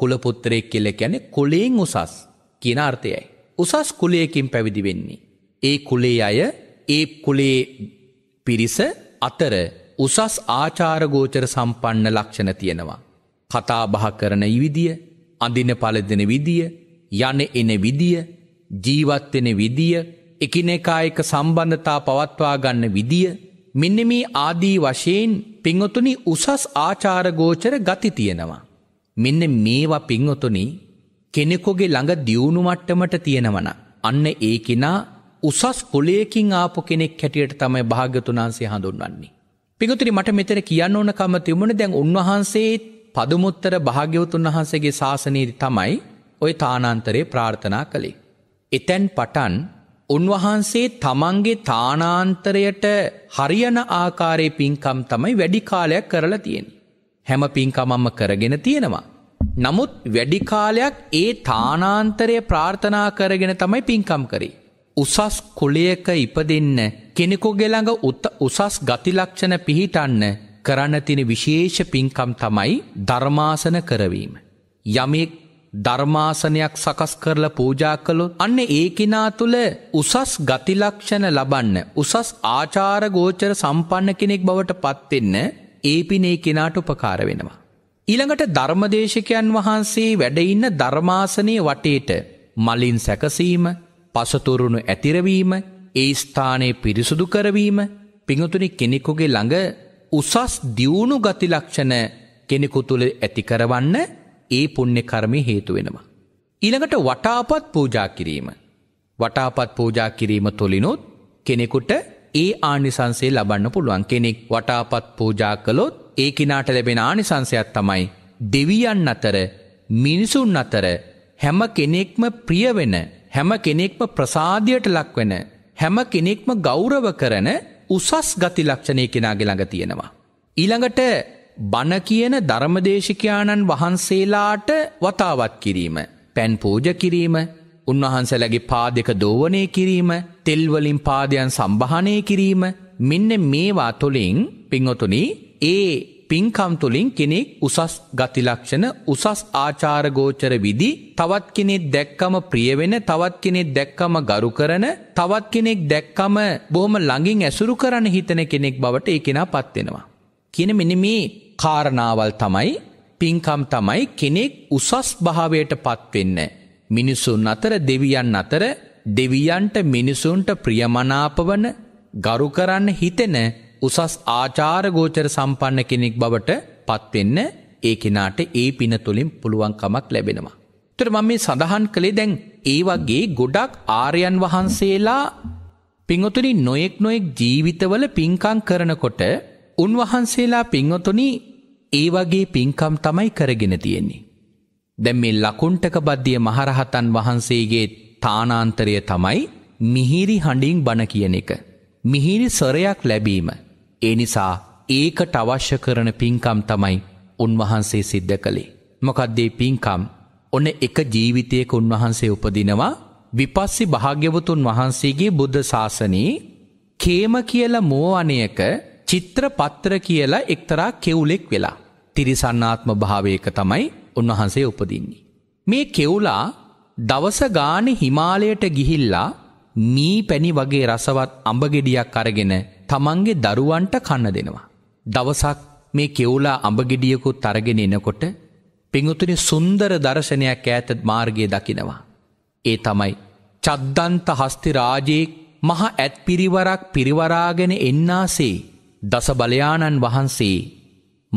කුලපුත්‍රයෙක් කියල කැනෙ කුලයෙන් උසස් කියන අර්ථයයි. උසස් කුලයකින් පැවිදි වෙන්නේ. ඒ කුලේ අය ඒ කුලේ පිරිස අතර උසස් ආචාරගෝචර සම්පන්න ලක්ෂණ තියෙනවා. කතා බහ කරන ඉවිදිය, අඳින පලදින විදිය, යන එන විදිය ජීවත්වෙන විදිය එකිනෙකා එක සම්බන්ධතා පවත්වා ගන්න විදිය මෙන්න මේ ආදී වශයෙන් පිංහොතුනි උසස් ආචාරගෝචර ගති තියෙනවා. මෙන්න මේවා පිංහොතුනි කෙනෙකොගේ ළඟ දියුණු මට්ටමට තියෙනවන. අන්න ඒ කෙනා උසස් පොලයකින් ආපු කෙනෙක් හැටියට තමයි භාග්‍යතුනාන්සේ හඳුන්වන්නේ. පිගතුරි මට මෙතර කියන්න ඕනකම තිබුණ දැන් උන්වහන්සේ පදුමුත්තර භාග්‍යවතුන් වහන්සේගේ ශාසනයේදී තමයි ඔය තානන්තරේ ප්‍රාර්ථනා කළේ. එතැන් පටන් උන්වහන්සේ තමන්ගේ තානාන්තරයට හරියන ආකාරය පින්කම් තමයි වැඩිකාලයක් කරලා තියෙන. හැම පින්කමම්ම කරගෙන තියෙනවා. නමුත් වැඩිකාලයක් ඒ තානාන්තරය ප්‍රාර්ථනා කරගෙන තමයි පින්කම් කරේ. උසස් කුලයක ඉපදෙන්න කෙනෙකුගේ ළඟ උසස් ගතිලක්ෂණ පිහිටන්න කරන්න තින විශේෂ පින්කම් තමයි ධර්මාසන කරවීම. යමෙක් ධර්මාසනයක් සකස් කරලා පූජා කළොත් අන්න ඒ කෙනා තුළ උසස් ගතිලක්ෂණ ලබන්න උසස් ආචාර ගෝචර සම්පන්න කෙනෙක් බවට පත්වෙන්න ඒ පිනේ කෙනාට උපකාර වෙනවා. ඊළඟට ධර්මදේශකයන් වහන්සේ වැඩඉන්න ධර්මාසනය වටේට මලින් සැකසීම පසතුරුණු ඇතිරවීම ඒ ස්ථානය පිරිසුදු කරවීම පිඟතුනි කෙනෙකුගේ ළඟ උසස් දියුණු ගතිලක්ෂණ කෙනෙකු තුළ ඇතිකරවන්න ඒ පුණ්‍ය කර්මය හේතු වෙනවා. ඊළඟට වටාපත් පූජා කිරීම. වටාපත් පූජා කිරීම තුළිනුත් කෙනෙකුට ඒ ආනිසංසය ලබන්න පුළුවන්. කෙනෙක් වටාපත් පූජා කළොත් ඒ කිනාට ලැබෙන ආනිසංසයක් තමයි දෙවියන් අතර මිනිසුන් අතර හැම කෙනෙක්ම ප්‍රිය වෙන හැම කෙනෙක්ම ප්‍රසාදයට ලක් වෙන හැම කෙනෙක්ම ගෞරව කරන උසස් ගති ලක්ෂණය කෙනාගේ ළඟ තියෙනවා. ඊළඟට බණ කියන ධර්මදේශකයාණන් වහන්සේලාට වතාවත් කිරීම, පෑන් පූජ කිරීම, උන්වහන්සේලාගේ පාදක දෝවණය කිරීම, තෙල් වලින් පාදයන් සම්භාහණය කිරීම මෙන්න මේවා තුළින් පින්වතුනි ඒ පින්කම් තුළින් කෙනෙක් උසස් ගති ලක්ෂණ උසස් ආචාර ගෝචර විදි තවත් කෙනෙක් දැක්කම ප්‍රිය වෙන තවත් කෙනෙක් දැක්කම ගරු කරන තවත් කෙනෙක් දැක්කම බොහොම ළඟින් ඇසුරු කරන හිතන කෙනෙක් බවට ඒ කෙනාපත් වෙනවා කියන මෙන්න මේ කාරණාවල් තමයි පින්කම් තමයි කෙනෙක් උසස් භාවයට පත්වෙන්න. මිනිසුන් අතර දෙවියන් අතර දෙවියන්ට මිනිසුන්ට ප්‍රියමනාපවන ගරු කරන්න හිතෙන උසස් ආචාරගෝචර සම්පන්න කෙනෙක් බවට පත්වෙන්න ඒ කෙනාට ඒ පින තුළින් පුළුවන්කමක් ලැබෙනවා. තර මම මේ සඳහන් කළේ දැන් ඒ වගේ ගොඩක් ආරයන් වහන්සේලා පිංහතුනි නොයෙක් නොයෙක් ජීවිතවල පින්කං කරනකොට උන්වහන්සේලා පින්වතුනි ඒ වගේ පින්කම් තමයි කරගෙන තියෙන්නේ. දැම් මේ ලකුන්ටක බද්ධිය මහරහතන් වහන්සේගේ තානාන්තරය තමයි මිහිරි හඬින් බණ කියන එක. මිහිරි සොරයක් ලැබීම. ඒ නිසා ඒකට අවශ්‍ය කරන පින්කම් තමයි උන්වහන්සේ සිද්ධ කළේ. මොකද්දේ පින්කම් ඔන්න එක ජීවිතයක උන්වහන්සේ උපදිනවා විපස්සි භාග්‍යවතුන් වහන්සේගේ බුද්ධ ශාසනයේ කේම කියල මෝවනයක චිත්‍රපත්‍ර කියලා එක්තරා කෙවුලෙක් වෙලා. තිරිසන්නාත්ම භාවයක තමයි උන්වහන්සේ උපදින්නේ. මේ කෙවුලා දවස ගානෙ හිමාලයට ගිහිල්ලා මී පැණි වගේ රසවත් අඹගෙඩියක් අරගෙන තමන්ගේ දරුවන්ට කන්න දෙනවා. දවසක් මේ කෙවුලා අඹගෙඩියකුත් අරගෙන එනකොට පිඟුතුනි සුන්දර දර්ශනයක් ඈත මාර්ගයේ දකිනවා. ඒ තමයි චද්දන්ත හස්ති රාජයේ මහ ඇත් පිරිවරක් පිරිවරාගෙන එන්නාසේ දස බලයාණන් වහන්සේ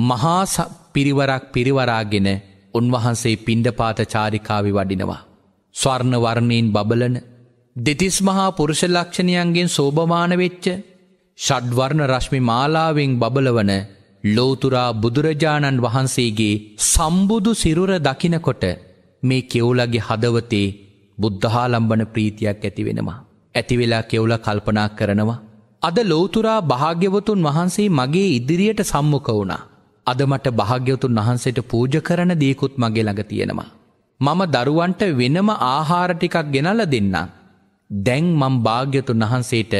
මහා පිරිවරක් පිරිවරාගෙන උන්වහන්සේ පිණ්ඩපාත චාරිකාවි වඩිනවා. ස්වර්ණ වර්ණයෙන් බබලන දෙතිස් මහා පුරුෂ ලක්ෂණයන්ගෙන් සෝභමාන වෙච්ච ෂඩ්වර්ණ රශ්මි මාලාවෙන් බබලවන ලෝතුරා බුදුරජාණන් වහන්සේගේ සම්බුදු සිරුර දකිනකොට මේ කෙවුලගේ හදවතේ බුද්ධහාලම්බන ප්‍රීතියක් ඇතිවෙනවා. ඇතිවෙලා කෙවුල කල්පනා කරනවා අද ලෝතුරා භාග්‍යවතුන් වහන්සේ මගේ ඉදිරියට සම්මුඛ වුණා. අද මට භාග්‍යවතුන් වහන්සේට පූජ කරන දේකුත් මගේ ළඟ තියෙනවා. මම දරුවන්ට වෙනම ආහාර ටිකක් ගෙනල්ල දෙන්න. දැන් මම භාග්‍යතුන් වහන්සේට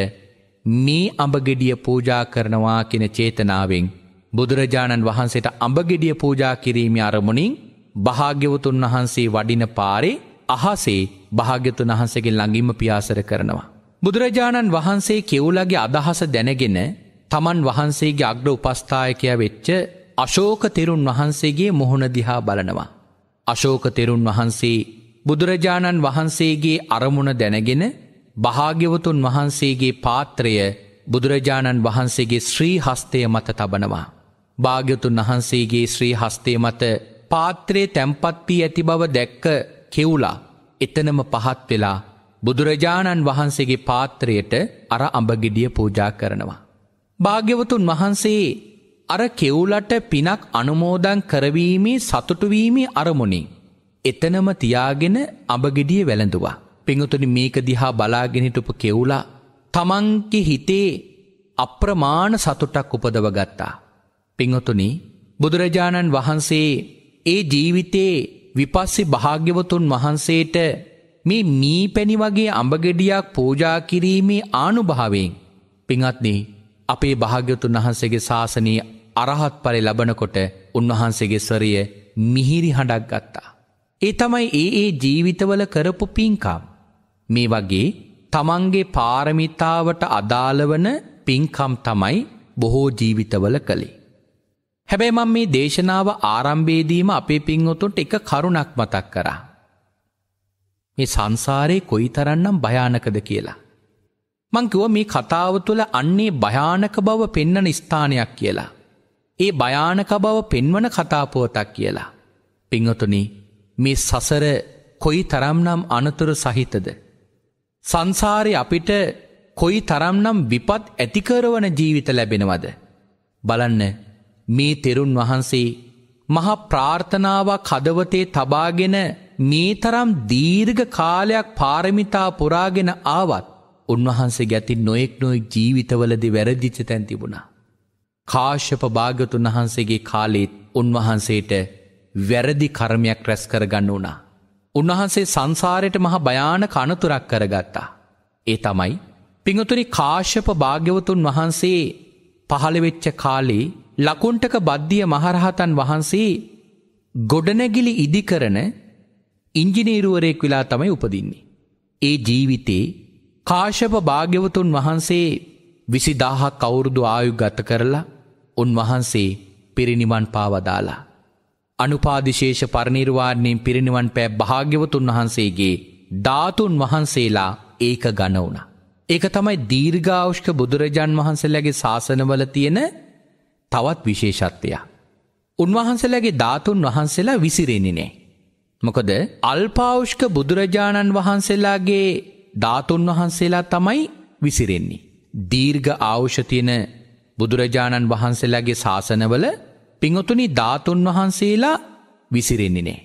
මේ අඹගෙඩිය පූජා කරනවා කියන චේතනාවෙන් බුදුරජාණන් වහන්සේට අඹගෙඩිය පූජා කිරීම අරමුණින් භාග්‍යවතුන් වහන්සේ වඩින පාරේ අහසේ භාග්‍යතුන් වහන්සේගේ ළඟින්ම පියාසර කරනවා. බුදුරජාණන් වහන්සේ කෙවුලගේ අදහස දැනගෙන තමන් වහන්සේගේ අග්‍ර උපස්ථායකය වෙච්ච අශෝක තෙරුන් වහන්සේගේ මොහොන දිහා බලනවා. අශෝක තෙරුන් වහන්සේ බුදුරජාණන් වහන්සේගේ අරමුණ දැනගෙන භාග්‍යවතුන් වහන්සේගේ පාත්‍රය බුදුරජාණන් වහන්සේගේ ශ්‍රී හස්තය මත තබනවා. භාග්‍යතුන් වහන්සේගේ ශ්‍රී හස්තේ මත පාත්‍රයේ තැම්පත් වී ඇති බව දැක්ක කෙවුලා එතනම පහත් වෙලා බුදුරජාණන් වහන්සේගේ පාත්‍රයට අර අඹගෙඩිය පූජා කරනවා. භාග්‍යවතුන් වහන්සේ අර කෙවුලට පිනක් අනුමෝදන් කරවීමේ සතුටුවීමේ අරමුණින්. එතනම තියාගෙන අඹගෙඩිය වැළඳවා. පිඟුතුනි මේක දිහා බලාගෙනහිටපු කෙවුලා තමන්ගේ හිතේ අප්‍රමාණ සතුටක් උපදව ගත්තා. පිංහතුනි බුදුරජාණන් වහන්සේ ඒ ජීවිතේ විපස්සි භාග්‍යවතුන් වහන්සේට මේ මීපැණි වගේ අඹගෙඩියක් පූජා කිරීමේ ආනුභාවයෙන් පින්වත්නි අපේ භාග්‍යවතුන් වහන්සේගේ ශාසනයේ අරහත් ඵල ලැබනකොට උන්වහන්සේගේ ස්වරිය මිහිරි හඬක් ගත්තා. ඒ තමයි ඒ ඒ ජීවිතවල කරපු පින්කම්. මේ වගේ තමන්ගේ පාරමිතාවට අදාළවන පින්කම් තමයි බොහෝ ජීවිතවල කළේ. හැබැයි මම මේ දේශනාව ආරම්භයේදීම අපේ පින්වතුන්ට එක කරුණක් මතක් කරා. මේ සංසාරයේ කොයි තරන්නම් භයානකද කියලා. මංකිව මේ කතාව තුළ අන්නේ භයානක බව පෙන්නන ස්ථානයක් කියලා. ඒ භයානක බව පෙන්වන කතාපුවතක් කියලා. පිංහතුනි මේ සසර කොයි තරම්නම් අනතුර සහිතද. සංසාරය අපිට කොයි තරම්නම් විපත් ඇතිකරවන ජීවිත ලැබෙනවද. බලන්න මේ තෙරුන් වහන්සේ මහා ප්‍රාර්ථනාවක් හදවතේ තබාගෙන මේ තරම් දීර්ඝ කාලයක් පාරමිතා පුරාගෙන ආවත් උන්වහන්සේ ගැති නොයෙක් නොයෙක් ජීවිතවලදි වැරදිච්ච තැන් තිබුණා. කාශ්‍යප භාගතුන් වහන්සේගේ කාලෙත් උන්වහන්සේට වැරදි කර්මයක් රැස් කරගන්න වුණා. උන්වහන්සේ සංසාරයට මහ භයාන කනතුරක් කරගත්තා. ඒ තමයි පිඟතුනි කාශ්‍යප භාග්‍යවතුන් වහන්සේ පහළවෙච්ච කාලේ ලකුන්ටක බද්ධිය මහරහතන් වහන්සේ ගොඩනැගිලි ඉදිකරන ඉංජිනේරුවරයෙක් වෙලා තමයි උපදින්නේ. ඒ ජීවිතේ කාශප භාග්‍යවතුන් වහන්සේ විසිදාහක් කවුරුදු ආයු ගත කරලා උන්වහන්සේ පිරිනිවන් පාවදාලා. අනුපාදිශේෂ පරනිර්වාණයෙන් පිරිනිවන් පෑ භාග්‍යවතුන් වහන්සේගේ ධාතුන් වහන්සේලා ඒක ගණවුණ. ඒක තමයි දීර්ඝාවෂ්ක බුදුරජාන් වහන්සේලාගේ ශාසනවල තියෙන තවත් විශේෂත්වයක්. උන්වහන්සේලාගේ ධාතුන් වහන්සේලා විසිරෙන්නේ නෑ. මොකද අල්පාවෂ්ක බුදුරජාණන් වහන්සේලාගේ ධාතුන් වහන්සේලා තමයි විසිරෙන්නේ. දීර්ඝ ආවුෂ තියෙන බුදුරජාණන් වහන්සේලාගේ ශාසනවල පිංගතුනි ධාතුන් වහන්සේලා විසිරෙන්නේ නෑ.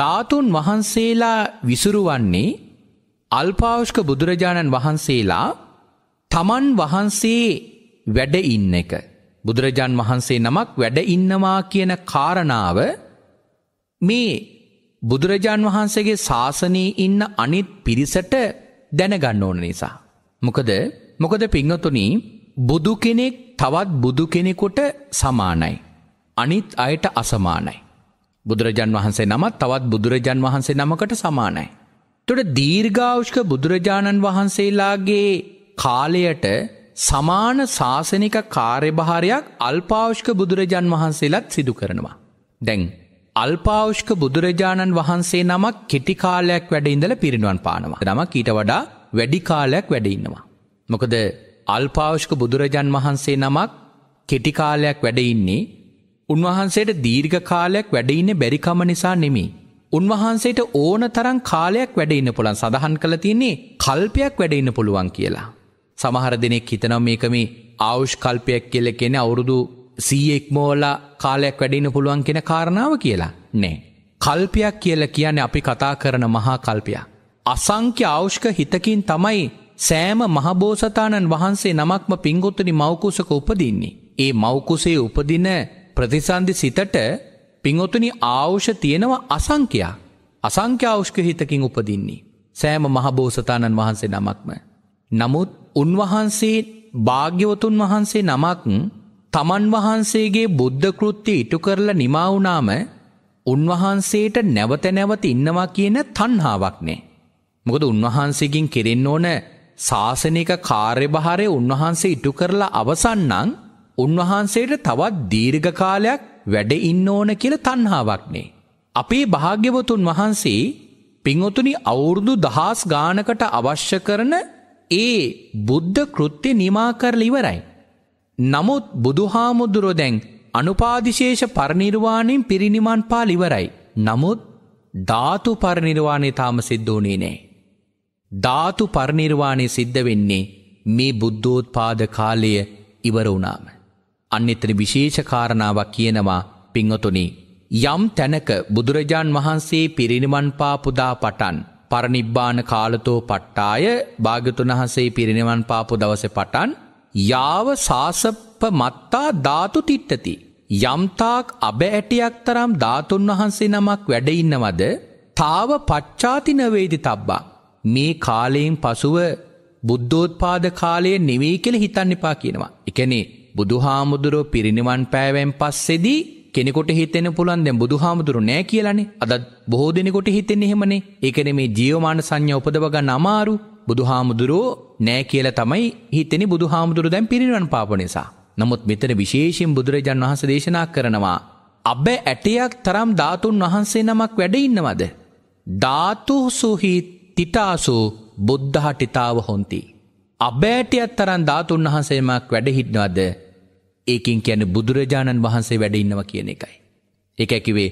ධාතුන් වහන්සේලා විසිරුවන්නේ අල්පාවෂ්ක බුදුරජාණන් වහන්සේලා තමන් වහන්සේ වැඩ ඉන්න එක. බුදුරජාන් වහන්සේ නමක් වැඩ ඉන්නවා කියන කාරණාව මේ බුදුරජාන් වහන්සේගේ ශාසනයේ ඉන්න අනිත් පිරිසට දැනගන්න ඕන නිසා. මොකද මොකද පිංහතුනි බුදු කෙනෙක් තවත් බුදු කෙනෙකුට සමානයි. අනිත් අයට අසමානයි. බුදුරජාන් වහන්සේ නමත් තවත් බුදුරජාන් වහන්සේ නමකට සමානයි. තොට දීර්ඝාවෂ්ක බුදුරජාණන් වහන්සේලාගේ කාලයට සමාන ශාසනික කාර්යභාරයක් අල්පාවෂ්ක බුදුරජාන් වහන්සේලත් සිදු කරනවා. දැන් අල්පාවෂ්ක බුදුරජාණන් වහන්සේ නමක් කෙටිකාලයක් වැඩ ඉඳල පිරිනිවන් පානවා. නමක් ඊට වඩා වැඩිකාලයක් වැඩඉන්නවා. මොකද අල්පාවෂ්ක බුදුරජන් වහන්සේ නමක් කෙටිකාලයක් වැඩඉන්නේ උන්වහන්සේට දීර්ඝ කාලයක් වැඩඉන්න බැරිකම නිසා නෙමි. උන්වහන්සේට ඕන තරම් කාලයක් වැඩඉන්න පුළන් සඳහන් කළ තියන්නේ කල්පයක් වැඩඉන්න පුළුවන් කියලා. සමහර දෙනෙක් හිතනම් මේකම ආවුෂ් කල්පයක් කියල කෙනෙ අවුරුදු සීයෙක්මෝලා කාලයක් වැඩින්න පුළුවන් කෙන කාරණාව කියලා නෑ. කල්පයක් කියල කියන්නේ අපි කතා කරන මහා කල්පයක්. අසංක්‍ය අවෂ්ක හිතකින් තමයි සෑම මහබෝසතාණන් වහන්සේ නමක්ම පින්ගොත්තනි මෞකුසක උපදින්නේ. ඒ මෞකුසේ උපදින ප්‍රතිසන්ධි සිතට පින්ගොතුනි ආවුෂ තියෙනවා අසංකයා. අසංක්‍යාවෂ්ක හිතකින් උපදින්නේ. සෑම මහබෝසතාණන් වහන්සේ නමක්ම. නමුත් උන්වහන්සේ භාග්‍යවතුන් වහන්සේ නමක් තමන් වහන්සේගේ බුද්ධ කෘත්‍ය ඉටු කරලා නිමා වුණාම උන්වහන්සේට නැවත නැවත ඉන්නවා කියන තණ්හාවක් නෑ. මොකද උන්වහන්සේගෙන් කෙරෙන්න ඕන සාසනික කාර්යභාරය උන්වහන්සේ ඉටු කරලා අවසන් නම් උන්වහන්සේට තවත් දීර්ඝ කාලයක් වැඩ ඉන්න ඕන කියලා තණ්හාවක් නේ. අපේ භාග්‍යවතුන් වහන්සේ පිංඔතුනි අවුරුදු දහස් ගානකට අවශ්‍ය කරන ඒ බුද්ධ කෘත්‍ය නිමා කරලා ඉවරයි. නමුත් බුදුහාමුදුරො දැන් අනුපාදිශේෂ පරිනිර්වාණයෙන් පිරිනිවන් පාල ඉවරයි. නමුත් ධාතු පරිනිර්වාණය තාම සිද්ධ වුණේ නෑ. ධාතු පරිනිර්වාණය සිද්ධ වෙන්නේ මේ බුද්ධෝත්පාද කාලය ඉවර වුණාම. අන්‍යතර විශේෂ කාරණාවක් කියනවා පිංහතුනි යම් තැනක බුදුරජාන් වහන්සේ පිරිනිවන් පාපුදා පටන් පරනිබ්බාන කාලතෝ පට්ටාය භාගතුන් වහන්සේ පිරිනිවන් පාපු දවස පටන් යාව සාසප්ප මත්තා ධාතු තිට්ටති. යම්තාක් අබ ඇටයක් තරම් ධාතුන් වහන්සේ නමක් වැඩ ඉන්නවද? තාව පච්චාතින වේදි තබ්බා. මේ කාලයෙන් පසුව බුද්ධෝත්පාද කාලය නෙවෙයි කියලා හිතන්න එපා කියනවා. ඒ කියන්නේ බුදුහාමුදුරෝ පිරිනිවන් පෑවෙන් පස්සේදී කෙනෙකොට හිතෙන පුළන් දැ බුදු හාමුදුරු නෑ කියලනේ අදත් බොහෝ දෙනෙකොට හිතෙන්නේ එහෙමනේ ඒකන මේ ජීවමාන සංඥ උපදවග නමාරු බුදු හාමුදුරුවෝ නෑ කියලා තමයි හිතෙන බුදුහාමුදුරු දැන් පිරිනිවන් පාප නිසා. නමුත් මෙතන විශේෂයෙන් බුදුරජාන් වහන්සේ දේශනා කරනවා අබ ඇටයක් තරම් ධාතුන් වහන්සේ නමක් වැඩ ඉන්නවද? ධාතුසුහි තිතාසු බුද්ධහටිතාව හොಂತಿ. අබ ඇටයක් තරම් ධාතුන් වහන්සේ නමක් වැඩ හිටනවද? ඒකින් කියන්නේ බුදුරජාණන් වහන්සේ වැඩ ඉන්නවා කියන එකයි. ඒකයි කිව්වේ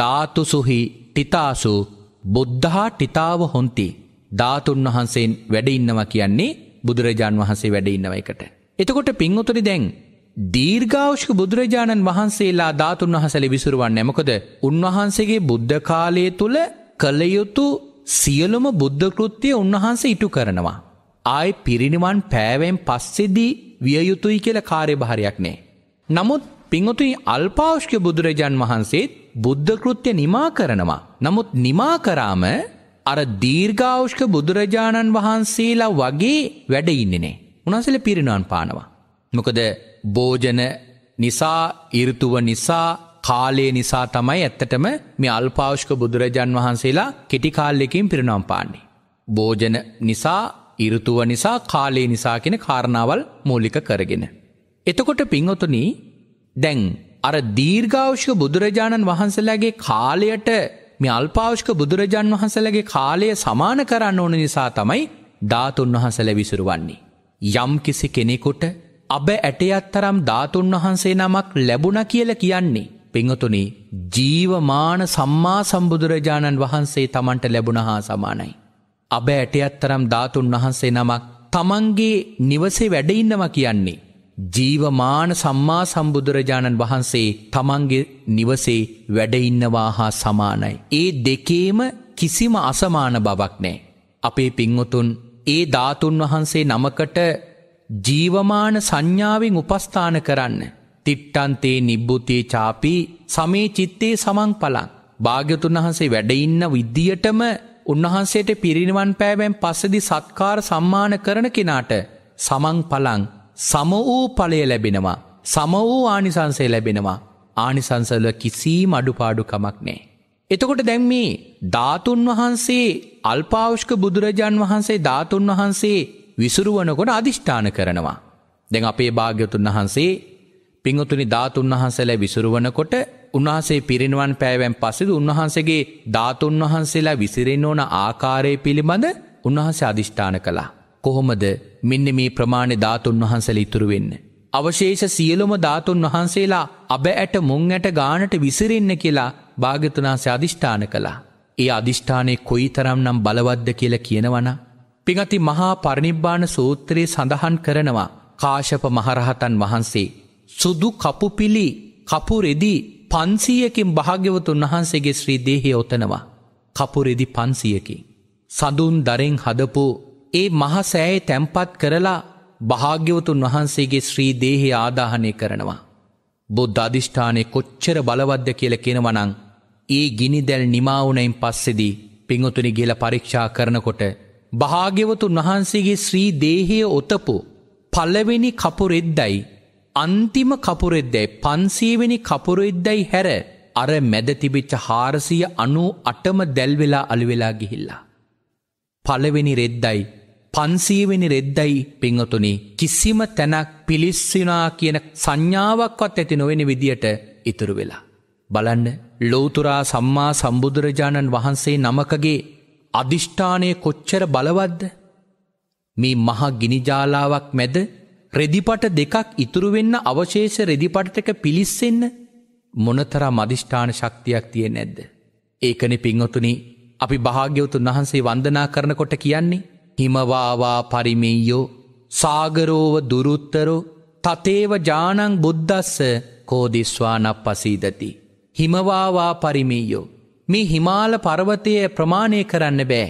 ධාතුසුහි තිතාසු බුද්ධහටිතාව හොಂತಿ. ධාතුන් වහන්සේෙන් වැඩඉන්නවා කියන්නේ බුදුරජාන් වහන්සේ වැඩඉන්නව එකට. එතකොට පින්වතුරි දැන්. දීර්ඝාවෂක බුදුරජාණන් වහන්සේලා ධාතුන් වහසල විසුරුවන් නැමකොද උන්වහන්සේගේ බුද්ධ කාලය තුළ කළයුතු සියලුම බුද්ධකෘත්තිය උන්වහන්සේ ඉටු කරනවා. ආයි පිරිනිවන් පෑවෙන් පස්සෙදී වියයුතුයි කියල කාර්යභාරයක් නෑ. නමුත් පිංහතුයි අල්පාවෂ්‍ය බුදුරජාන් වහන්සේත් බුද්ධකෘත්‍ය නිමා කරනවා. නමුත් නිමා කරාම අර දීර්ඝාවෂ්ක බුදුරජාණන් වහන්සේලා වගේ වැඩ ඉන්නනේ. උනාසල පිරිනුවන් පානවා. මොකද භෝජන නිසා ඉරතුව නිසා කාලය නිසා තමයි ඇත්තටම මේ අල්පාවෂ්ක බුදුරජන් වහන්සේලා කෙටිකාල්ලෙකින් පිරිනම් පාන්නේ. භෝජන නිසා ඉරතුව නිසා කාලේ නිසා කෙන කාරණාවල් මූලික කරගෙන. එතකොට පින්වතුනී දැන් අර දීර්ඝාවෂ්‍ය බුදුරජාණන් වහන්සේලාගේ කාලයට මේ අල්පාවෂ්ක බුදුරජන් වහන්සලගේ කාලය සමාන කරන්න ඕන නිසා තමයි ධාතුන් වහන්සල විසුරුවන්නේ. යම් කිසි කෙනෙකුට අබ ඇටයත් තරම් ධාතුන් වහන්සේ නමක් ලැබුණ කියල කියන්නේ. පිංහතුනි ජීවමාන සම්මා සම්බුදුරජාණන් වහන්සේ තමන්ට ලැබුණ හා සමානයි. අබ ඇටයත් තරම් ධාතුන් වහන්සේ නමක් තමන්ගේ නිවසේ වැඩඉන්නවා කියන්නේ. ජීවමාන සම්මා සම්බුදුරජාණන් වහන්සේ තමන්ගේ නිවසේ වැඩඉන්නවා හා සමානයි. ඒ දෙකේම කිසිම අසමාන බවක් නෑ. අපේ පිංවතුන් ඒ ධාතුන් වහන්සේ නමකට ජීවමාන සංඥාවෙන් උපස්ථාන කරන්න. තිට්ටන්තේ නිබ්බුතේ චාපි සමේ චිත්තේ සමං පලං. භාග්‍යතුන් වහන්සේ වැඩඉන්න විද්ධියටම උන්වහන්සේට පිරිනිවන් පෑවැන් පස්සදි සත්කාර සම්මාන කරන කෙනාට සමං පලං සම වූ ඵලය ලැබෙනවා. සම වූ ආනිසංසය ලැබෙනවා. ආනිසංසවල කිසිම අඩුපාඩුකමක් නෑ. එතකොට දැන් මේ ධාතුන් වහන්සේ අල්පාවෂ්ක බුදුරජාන් වහන්සේ ධාතුන් වහන්සේ විසුරුවනකොට අධිෂ්ඨාන කරනවා. දැන් අපේ භාග්‍යතුන් වහන්සේ පිංහතුනි ධාතුන් වහන්සේලා විසුරුවනකොට උන්වහන්සේ පිරිනිවන් පෑවැන් පස්සෙද උන්වහන්සේගේ ධාතුන් වහන්සේලා විසිරෙන්න ඕන ආකාරය පිළිබඳ උන්වහන්සේ අධිෂ්ඨාන කළා. කොහොමද මෙන්න මේ ප්‍රමාණෙ ධාතුන් වහන්සල ඉතුරු වෙන්න. අවශේෂ සියලුම ධාතුන් වහන්සේලා අබ ඇට මුං ඇට ගානට විසිරෙන්න කියලා භාගතුනාස අධිෂ්ඨාන කළා. ඒ අධිෂ්ඨානය කොයි තරම් නම් බලවද්ද කියල කියනවන. පිඟති මහා පරිනිබ්බාන සූත්‍රයේ සඳහන් කරනවා කාශප මහරහතන් වහන්සේ. සුදු කපුපිලි කපුරෙදි පන්සීයකින් භාග්‍යවතුන් වහන්සේගේ ශ්‍රී දේහය ඔතනවා. කපුරෙදි පන්සියකින්. සඳුන් දරෙන් හදපු ඒ මහසෑයේ තැම්පත් කරලා භාග්‍යවතුන් වහන්සේගේ ශ්‍රී දේහය ආදාහනය කරනවා. බොද්ධ අධිෂ්ඨානය කොච්චර බලවද්ද කියල කෙනවනං ඒ ගිනි දැල් නිමාවුනයින් පස්සෙදී පිංහතුනි ගෙල පරීක්ෂා කරනකොට භාග්‍යවතුන් වහන්සේගේ ශ්‍රී දේහය ඔතපු පල්ලවෙනි කපුරෙද්දයි අන්තිම කපුරෙද්දැයි පන්සීවෙනි කපුරෙද්දැයි හැර අර මැදතිබිච්ච හාරසිය අනු අටම දැල්වෙලා අළුවෙලා ගිහිල්ලා. පලවෙනි රෙද්දයි පන්සීවෙනි රෙද්දයි පිංහතුනි කිසිම තැනක් පිලිස්සිනා කියන සංඥාවක්වත් ඇති නොවෙන විදියට ඉතුරු වෙලා. බලන්න ලෝතුරා සම්මා සම්බුදුරජාණන් වහන්සේ නමකගේ අධිෂ්ඨානය කොච්චර බලවද්ද. මේ මහා ගිනිජාලාවක් මැද රෙදිපට දෙකක් ඉතුරුවෙන්න අවශේෂ රෙදිපටටක පිලිස්සෙන්න මොනතරා මධිෂ්ඨාන ශක්තියක් තිය නැද්ද. ඒකනෙ පිංහොතුනි අපි භාග්‍යවතුන් වහන්සේ වන්දනා කරනකොට කියන්නේ හිමවාවා පරිමෙයෝ සාගරෝව දුරුත්තරෝ තතේව ජානං බුද්ධස්ස කෝදිස්වානක් පසීදති. හිමවාවා පරිමෙයෝ. මේ හිමාල පර්වතය ප්‍රමාණය කරන්න බෑ.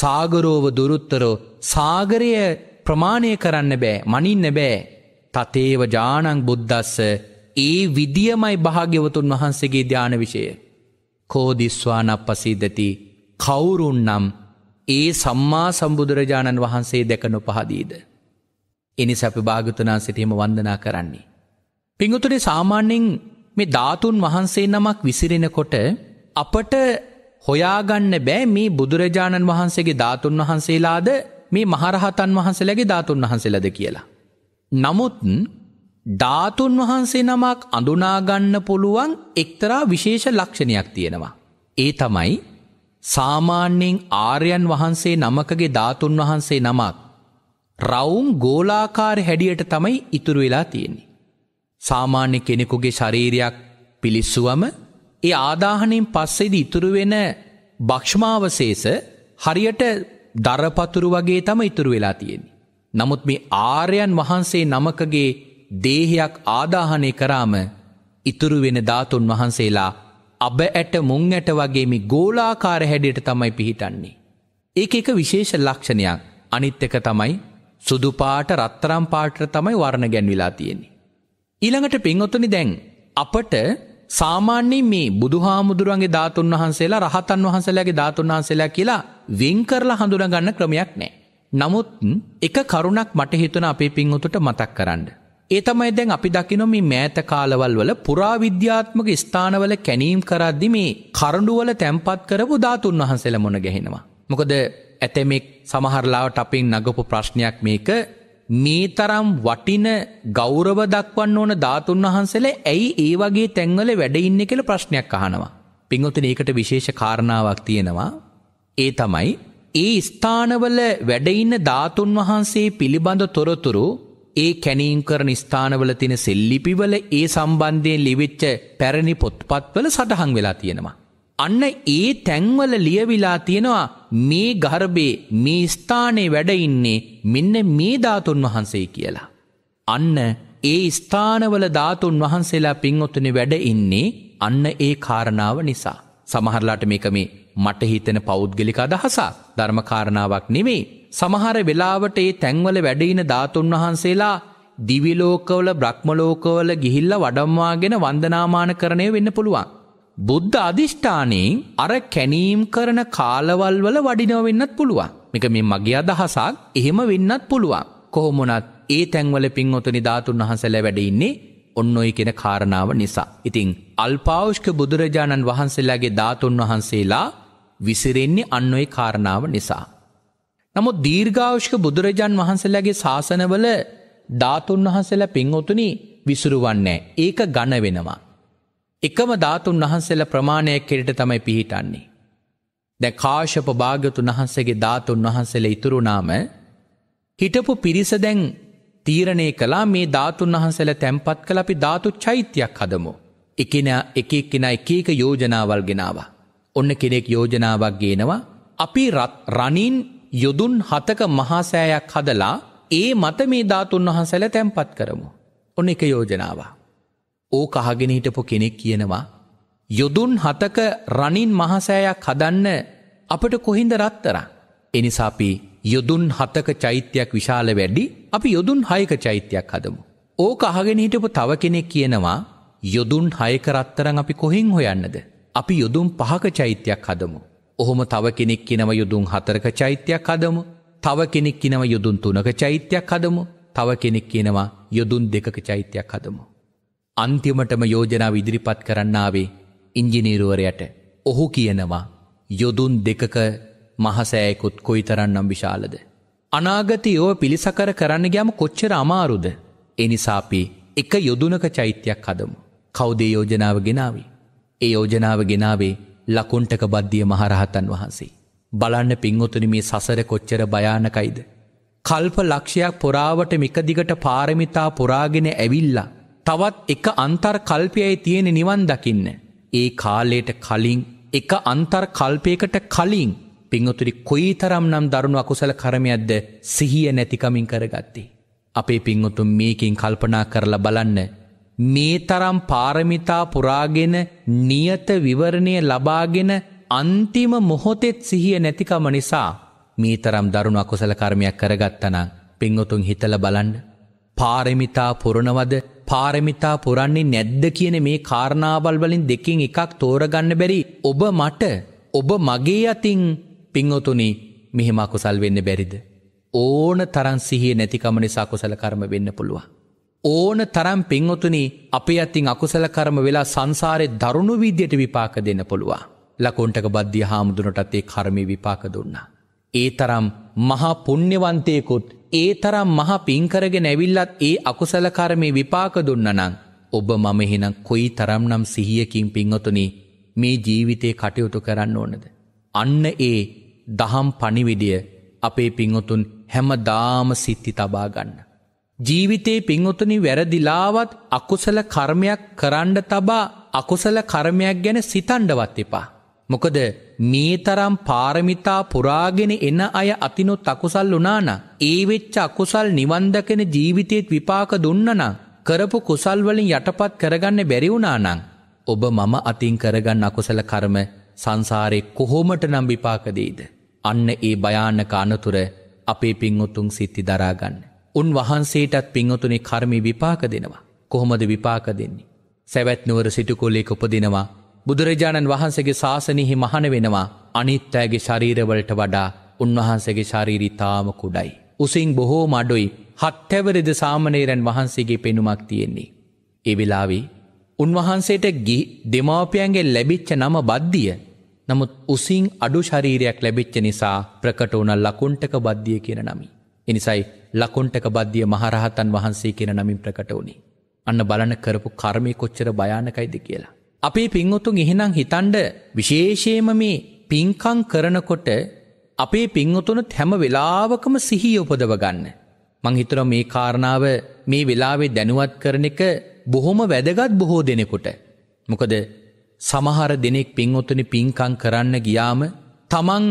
සාගරෝව දුරුත්තරෝ සාගරය ප්‍රමාණය කරන්න බෑ මනින්න බෑ. තතේව ජානං බුද්ධස්ස ඒ විදියමයි භාග්‍යවතුන් වහන්සේගේ ධ්‍යාන විෂය. කෝදිස්වානක් පසීදති කවුරුන්නම් ඒ සම්මා සම්බුදුරජාණන් වහන්සේ දැකනු පහදීද. එනි සැපි භාගතුනා සිටීම වන්දනා කරන්නේ. පිංගුතුරේ සාමාන්‍යෙන් මේ ධාතුන් වහන්සේ නමක් විසිරෙනකොට අපට හොයාගන්න බෑ මේ බුදුරජාණන් වහන්සේගේ ධාතුන් වහන්සේලාද මේ මහරහතන් වහන්සේලගේ ධාතුන් වහන්සේලද කියලා. නමුත් ධාතුන් වහන්සේ නමක් අඳුනාගන්න පුළුවන් එක්තරා විශේෂ ලක්ෂණයක් තියෙනවා. ඒ තමයි සාමාන්‍යයෙන් ආර්යන් වහන්සේ නමකගේ ධාතුන් වහන්සේ නමක්. රවුම් ගෝලාකාර හැඩියට තමයි ඉතුරු වෙලා තියෙන්නේ. සාමාන්‍ය කෙනෙකුගේ ශරීරයක් පිලිස්සුවම ඒ ආදාහනයෙන් පස්සේද ඉතුරු වෙන භක්ෂ්මාවශේෂ හරියට දරපතුරු වගේ තම ඉතුරු වෙලා තියෙන්නේ. නමුත් මේ ආර්යන් වහන්සේ නමකගේ දේහයක් ආදාහනය කරාම ඉතුරු වෙන ධාතුන් වහන්සේලා අබ ඇට මුං ඇට වගේ මේ ගෝලාකාර හැඩයට තමයි පිහිටන්නේ. ඒක එක විශේෂ ලක්ෂණයක් අනිත් එක තමයි සුදුපාට රත්තරම් පාටර තමයි වර්ණ ගැන්විලා තියෙන්නේ. ඊළඟට පින්ඔතනි දැන් අපට සාමාන්‍යයෙන් මේ බුදුහාමුදුරුවන්ගේ ධාතුන් වහන්සේලා රහතන් වහන්සේලාගේ ධාතුන් වහන්සේලා කියලා වෙන් කරලා හඳුනගන්න ක්‍රමයක් නැහැ. නමුත් එක කරුණක් මට හිතුණ අපේ පින්ඔතට මතක් කරන්නේ ඒ තමයි දැන් අපි දකිනො මේ මෑත කාලවල් වල පුරාවිද්‍යාත්මක ස්ථානවල කැනීම් කරද්දි මේ කරඩුවල තැන්පත් කරපු ධාතුන් වහන්සෙල මොන ගැහෙනවා. මොකද ඇතැමෙක් සමහරලාවට අපින් නගපු ප්‍රශ්නයක් මේක මේ තරම් වටින ගෞරව දක්වන්න ඕන ධාතුන් වහන්සේල ඇයි ඒ වගේ තැන්වල වැඩඉන්න කෙළ ප්‍රශ්නයක් අහනවා. පිංහොතින ඒකට විශේෂ කාරණාවක් තියෙනවා. ඒ තමයි ඒ ස්ථානවල වැඩඉන්න ධාතුන් වහන්සේ පිළිබඳ තොරතුරු ඒ කැනීම් කරන ස්ථානවල තින සෙල්ලිපිවල ඒ සම්බන්ධයෙන් ලිවිච්ච පැරණි පොත්පත්වල සටහන් වෙලා තියෙනවා. අන්න ඒ තැන්වල ලියවිලා තියෙනවා මේ ගර්භේ මේ ස්ථානයේ වැඩඉන්නේ මෙන්න මේ ධාතුන් වහන්සේ කියලා. අන්න ඒ ස්ථානවල ධාතුන් වහන්සේලා පින්ඔතුනෙ වැඩඉන්නේ අන්න ඒ කාරණාව නිසා. සමහරලාට මේක මේ මට හිතෙන පෞද්ගලික අදහසා ධර්මකාරණාවක් නෙමේ. සමහර වෙලාවට ඒ තැන්වල වැඩඉන ධාතුන් වහන්සේලා දිවිලෝකවල බ්‍රහ්මලෝකවල ගිහිල්ල වඩම්වාගෙන වන්දනාමාන කරණය වෙන්න පුළුවන්. බුද්ධ අධිෂ්ඨානයෙන් අර කැනීම් කරන කාලවල්වල වඩිනව වෙන්නත් පුළුවන්. මේක මේ මගේ අදහසක් එහෙම වෙන්නත් පුළුවන්. කොහොමුණත් ඒ තැන්වල පින් ඔතුනි ධාතුන් වහන්සල වැඩඉන්නේ ඔන්න ඔයි කෙන කාරණාව නිසා. ඉතිං අල්පාවෂ්ක බුදුරජාණන් වහන්සේලාගේ ධාතුන් වහන්සේලා විසිරෙන්නේ අන්නොයි කාරණාව නිසා. නමුත් දීර්ඝාවෂ්ක බුදුරජාන් වහන්සේලාගේ ශාසනවල ධාතුන් වහන්සේලා පින්වතුනි විසුරුවන්නේ ඒක ඝන වෙනවා. එකම ධාතුන් වහන්සේලා ප්‍රමාණයක් කෙරට තමයි පිහිටන්නේ. දැ කාශප භාගතුන් වහන්සේගේ ධාතුන් වහන්සේල ඉතුරුනාම හිටපු පිරිස දැන් තීරණය කලා මේ ධාතුන් වහන්සේල තැන්පත් කළ අපි ධාතු චෛත්‍යයක් හදමු. එකනා එක එක්කෙනා එක එක යෝජනාවල් ගෙනවා. ඔන්න කෙනෙක් යෝජනාවක් ගේනවා අපි රණින් යොදුන් හතක මහාසෑයක් හදලා ඒ මත මේ ධාතුන් වහන්සැල තැන්පත් කරමු. ඔන්න එක යෝජනවා. ඕ කහගෙන හිටපු කෙනෙක් කියනවා. යොදුන් හතක රණින් මහසෑයක් හදන්න අපට කොහින්ද රත්තර. එනිසාපි යොදුන් හතක චෛත්‍යයක් විශාල වැඩි අපි යොදුන් හයක චෛත්‍යයක් හදමු. ඕ කහගෙන හිටපු තව කෙනෙක් කියනවා යොදුන් හයකරත්තරං අපි කොහෙන් හොයන්නද. අපි යොදුම් පහක චෛත්‍යයක් හදමු. ඔහොම තව කෙනෙක් කෙනව යොදුන් හතරක චෛත්‍යයක් හදමු. තව කෙනෙක් කෙනව යොදුන් තුනක චෛත්‍යයක් හදමු. තව කෙනෙක් කියනවා යොදුන් දෙකක චෛත්‍යයක් හදමු. අන්තිමටම යෝජනාව ඉදිරිපත් කරන්නාවේ ඉංජිනීරුවරයට ඔහු කියනවා යොදුන් දෙකක මහසෑයකුත් කොයි තරන්නම් විශාලද. අනාගතයෝ පිළිසකර කරන්න ගෑම කොච්චර අමාරුද එනිසාපි එක යොදුනක චෛත්‍යයක් හදමු. කෞදේ යෝජනාව ගෙනාවේ. ඒ යෝජනාව ගෙනාවේ ලකුන්ටක බද්ධිය මහරහතන් වහන්සේ. බලන්න පින්වතුනි මේ සසර කොච්චර භයානකයිද. කල්ප ලක්ෂයක් පොරාවට මිකදිගට පාරමිතා පුරාගෙන ඇවිල්ලා. තවත් එක අන්තර් කල්පයයි තියෙන නිවන් දකින්න. ඒ කාලයට කලින් එක අන්තර් කල්පයකට කලින් පිංහතුරි කොයි තරම් නම් දරුණු අකුසල කරමයක්ද සිහිය නැතිකමින් කරගත්තේ. අපේ පිංහුතුම් මේකින් කල්පනා කරලා බලන්න මේ තරම් පාරමිතා පුරාගෙන නියත විවරණය ලබාගෙන අන්තිම මොහොතෙත් සිහිය නැතිකම නිසා මේ තරම් දරුණු අකුසල කර්මයක් කරගත්තනං පිංවතුන් හිතල බලන්න පාරමිතා පුරණවද පාරමිතා පුරන්නේ නැද්ද කියන මේ කාරණාවල් වලින් දෙකින් එකක් තෝරගන්න බැරි ඔබ මට ඔබ මගේ අතින් පිංවතුනි මෙහෙම අකුසල් වෙන්න බැරිද ඕන තරන් සිහිය නැතිකම නිසා කුසල කර්ම වෙන්න පුළුවන් ඕන තරම් පින්වතුනි අපි අතින් අකුසල කරම වෙලා සංසාරය දරුණු විද්‍යයට විපාක දෙන්න පුළුවන්. ලකොන්ටක බද්ධිය හාමුදුනටත් ඒ කර්මය විපාක දුන්නා. ඒ තරම් මහා පුුණ්්‍යවන්තයකුත් ඒ තරම් මහා පින්කරගෙන ඇවිල්ලත් ඒ අකුසල කර්මය විපාක දුන්නනං. ඔබ මම එහෙනම් කොයි තරම් නම් සිහියකින් පින්වතුනි මේ ජීවිතය කටයුතු කරන්න ඕනද. අන්න ඒ දහම් පනිවිඩිය අපේ පින්වතුන් හැම දාම සිත්ති තබාගන්න. ජීවිතේ පිංවතුනි වැරදිලාවත් අකුසල කර්මයක් කරන්න තබා අකුසල කර්මයක් ගැන සිතන්ඩවත් එපා. මොකද මේ තරම් පාරමිතා පුරාගෙන එන අය අතිනු තකුසල් වනාන ඒ වෙච්ච අකුසල් නිවන්දකෙන ජීවිතයත් විපාක දුන්නනම් කරපු කුසල්වලින් යටපත් කරගන්න බැරිවුනානං ඔබ මම අතින් කරගන්න අකුසල කර්ම සංසාරෙ කොහොමට නම් විපාකදේද අන්න ඒ භයානක අනතුර අපේ පින් උතුන් සිත්ති දරාගන්න උන්වහන්සේටත් පින්වතුනි කර්මි විපාක දෙනවා. කොහොමද විපාක දෙන්නේ. සැවැත්නුවර සිටුකොල්ලෙක් උපදිනවා. බුදුරජාණන් වහන්සේගේ ශාසනයහි මහන වෙනවා අනිත්තෑගේ ශරීරවලට වඩා උන්වහන්සේගේ ශරීරිතාම කුඩයි. උසින් බොහෝ මඩුයි හත්තැවරිද සාමනේරන් වහන්සේගේ පෙනුමක් තියෙන්නේ. ඒ වෙලාවේ උන්වහන්සේට ගි දෙමාපියන්ගේ ලැබිච්ච නම බද්ධිය නමුත් උසින් අඩු ශරීරයක් ලැබිච්ච නිසා ප්‍රකට වුණ ලකුන්ටක බද්ධිය කියන නමී. එනිසයි ලකොන්ටක බද්ධිය මහරහතන් වහන්සේ කෙන නමින් ප්‍රකට වුණි. අන්න බලන කරපු කර්මය කොච්චර භයානකයිද කියලා. අපේ පින්වොතුන් එහෙනම් හිතන්ඩ විශේෂේම මේ පින්කං කරනකොට අපේ පින්වතුනුත් හැම වෙලාවකම සිහි උපදව ගන්න. මං හිතර මේ කාරණාව මේ වෙලාවේ දැනුවත් කරන එක බොහොම වැදගත් බොහෝ දෙනෙකුට. මොකද සමහර දෙනෙක් පින්වතුනි පින්කං කරන්න ගියාම තමන්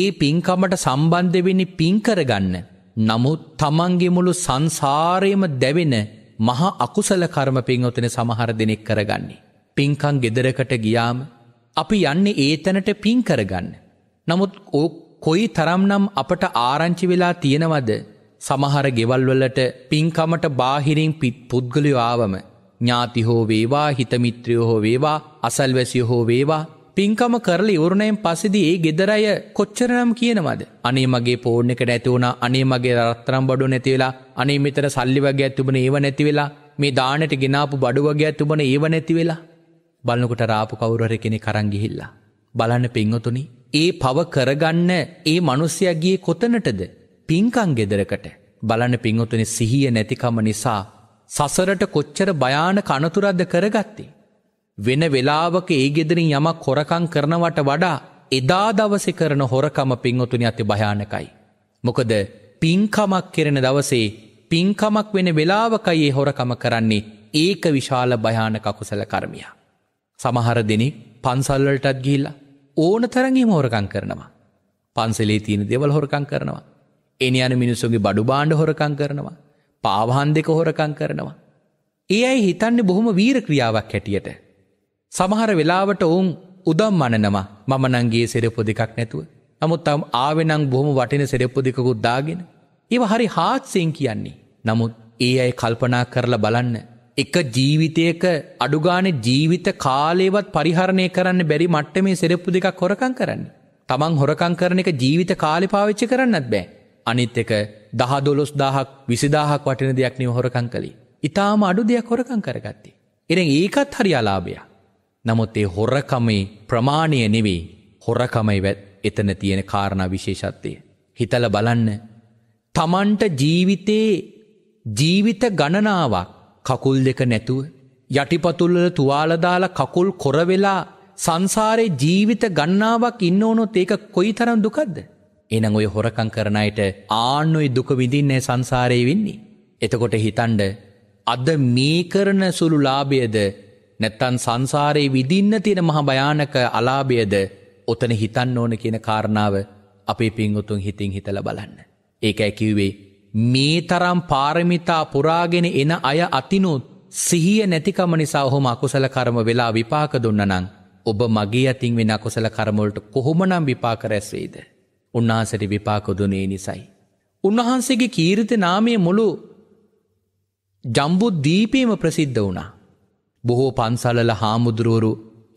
ඒ පින්කමට සම්බන්ධ වෙන්නේ පින්කරගන්න නමුත් තමන්ගේ මුළු සංසාරයම දැවෙන මහා අකුසල කර්ම පින්වතන සමහර දෙනෙක් කරගන්නේ. පින්කං ගෙදරකට ගියාම අපි යන්නේ ඒතැනට පින් කරගන්න. නමුත් ඕ කොයි තරම්නම් අපට ආරංචි වෙලා තියෙනවද සමහර ගෙවල්වලට පින්කමට බාහිරින් පිත් පුද්ගලයෝ ආවම ඥාති හෝ වේවා හිතමිත්‍රයෝ හෝ වේවා අසල්වැසිය හෝ වේවා පින්කම කරල ඉවරුණයෙන් පසිදී ඒ ගෙදරය කොච්චරනම් කියනවද. අනේ මගේ පෝර්ණ එකට ඇතිවුණ අනේ මගේ රත්තරම් බඩු නැතිවෙලා අනේ මෙතර සල්ලි වගේ ඇත්තුබන ඒව නැතිවෙලා මේ දානට ගෙනාපු බඩු වගේ ඇත්තුබන ඒව නැතිවෙලා. බලනකොට රාපු කවුරර කෙනෙ කරංගිහිල්ලා. බලන්න පින්වතුනි ඒ පව කරගන්න ඒ මනුස්්‍යයගිය කොතනටද පින්කං ගෙදරකට බලන්න පින්වතුනි සිහිය නැතිකම නිසා සසරට කොච්චර භයාන කනතුරද්ද කරගත්තේ. වෙන වෙලාවක ඒ ගෙදරින් යමක් හොරකං කරනවට වඩා එදා දවසෙ කරන හොරකම පින්වතුනි අති භයානකයි. මොකද පින්කමක් කෙරෙන දවසේ පින්කමක් වෙන වෙලාවකයි ඒ හොරකම කරන්නේ ඒක විශාල භයානක කුසල කර්මියා. සමහර දෙනි පන්සල්වලටත් ගිහිල්ලා ඕන තරගේ හොරකං කරනවා. පන්සලේ තියෙන දෙවල් හොරකං කරනවා. එනි අන මිනිසුන්ගේ බඩු බාණ්ඩ හොරකං කරනවා. පාවහන් දෙක හොරකං කරනවා. ඒ අයි හිතන්නේ බොහොම වීර ක්‍රියාවක් හැටියට. සමහර වෙලාවට ඔවුන් උදම් මනනවා මම නංගේ සෙරපො දෙකක් නැතුව. නමුත් තම් ආවෙනං බොහොම වටින සෙරප්පු දෙකකුත් දාගෙන. ඒව හරි හාත්සිං කියන්නේ. නමුත් ඒ අයි කල්පනා කරලා බලන්න. එක ජීවිතයක අඩුගාන ජීවිත කාලේවත් පරිහරණය කරන්න බැරි මට්ට මේ සෙරප්පු දෙකක් හොරකං කරන්න. තමන් හොරකං කරන එක ජීවිත කාලි පාවිච්චි කරන්නත් බෑ. අනිත් එක දහදොලොස් දාහක් විසිදාහක් වටින දෙයක් නිව හොරකං කළේ. ඉතාම අඩු දෙයක් හොරකං කරගත්තේ. එරෙන් ඒකත් හරි අලාභයක්. නමුත් ඒ හොරකමේ ප්‍රමාණය නෙවෙයි හොරකමයි එතන තියෙන කාරණා විශේෂත්වය. හිතල බලන්න තමන්ට ජීවිතේ ජීවිත ගණනාවක් කකුල් දෙක නැතුව යටිපතුල්වල තුවාලදාලා කකුල් කොරවෙලා සංසාරේ ජීවිත ගන්නාවක් ඉන්න ඕනොත් ඒක කොයි තරම් දුකක්ද? එහෙනම් ඔය හොරකම් කරන අයට ආන්න ඔය දුක විඳින්නේ සංසාරේ වෙන්නේ. එතකොට හිතන්න අද මේ කරන සුළු ලාභයේද නැත්තන් සංසාරයේ විදින්න තියෙන මහ භයානක අලාභයද ඔතන හිතන්න ඕන කියන කාරණාව අපේ පින්වුතුන් හිතින් හිතල බලන්න. ඒක ඇකිව්වේ මේ තරම් පාරමිතා පුරාගෙන එන අය අතිනුත් සිහිය නැතිකම නිසා ඔහොම අකුසල කරම වෙලා විපාක දුන්නනං ඔබ මගේ අතින් වෙන අකුසල කරමොලට කොහොමනම් විපාක රැස්වේද. උන්වහන්සට විපාකොදුනේ නිසයි. උන්වහන්සේගේ කීරිත නාමය මුළු ජම්බුද්ධීපයම ප්‍රසිද්ධ වුණා. බොහෝ පන්සලල හාමුදුරුවරු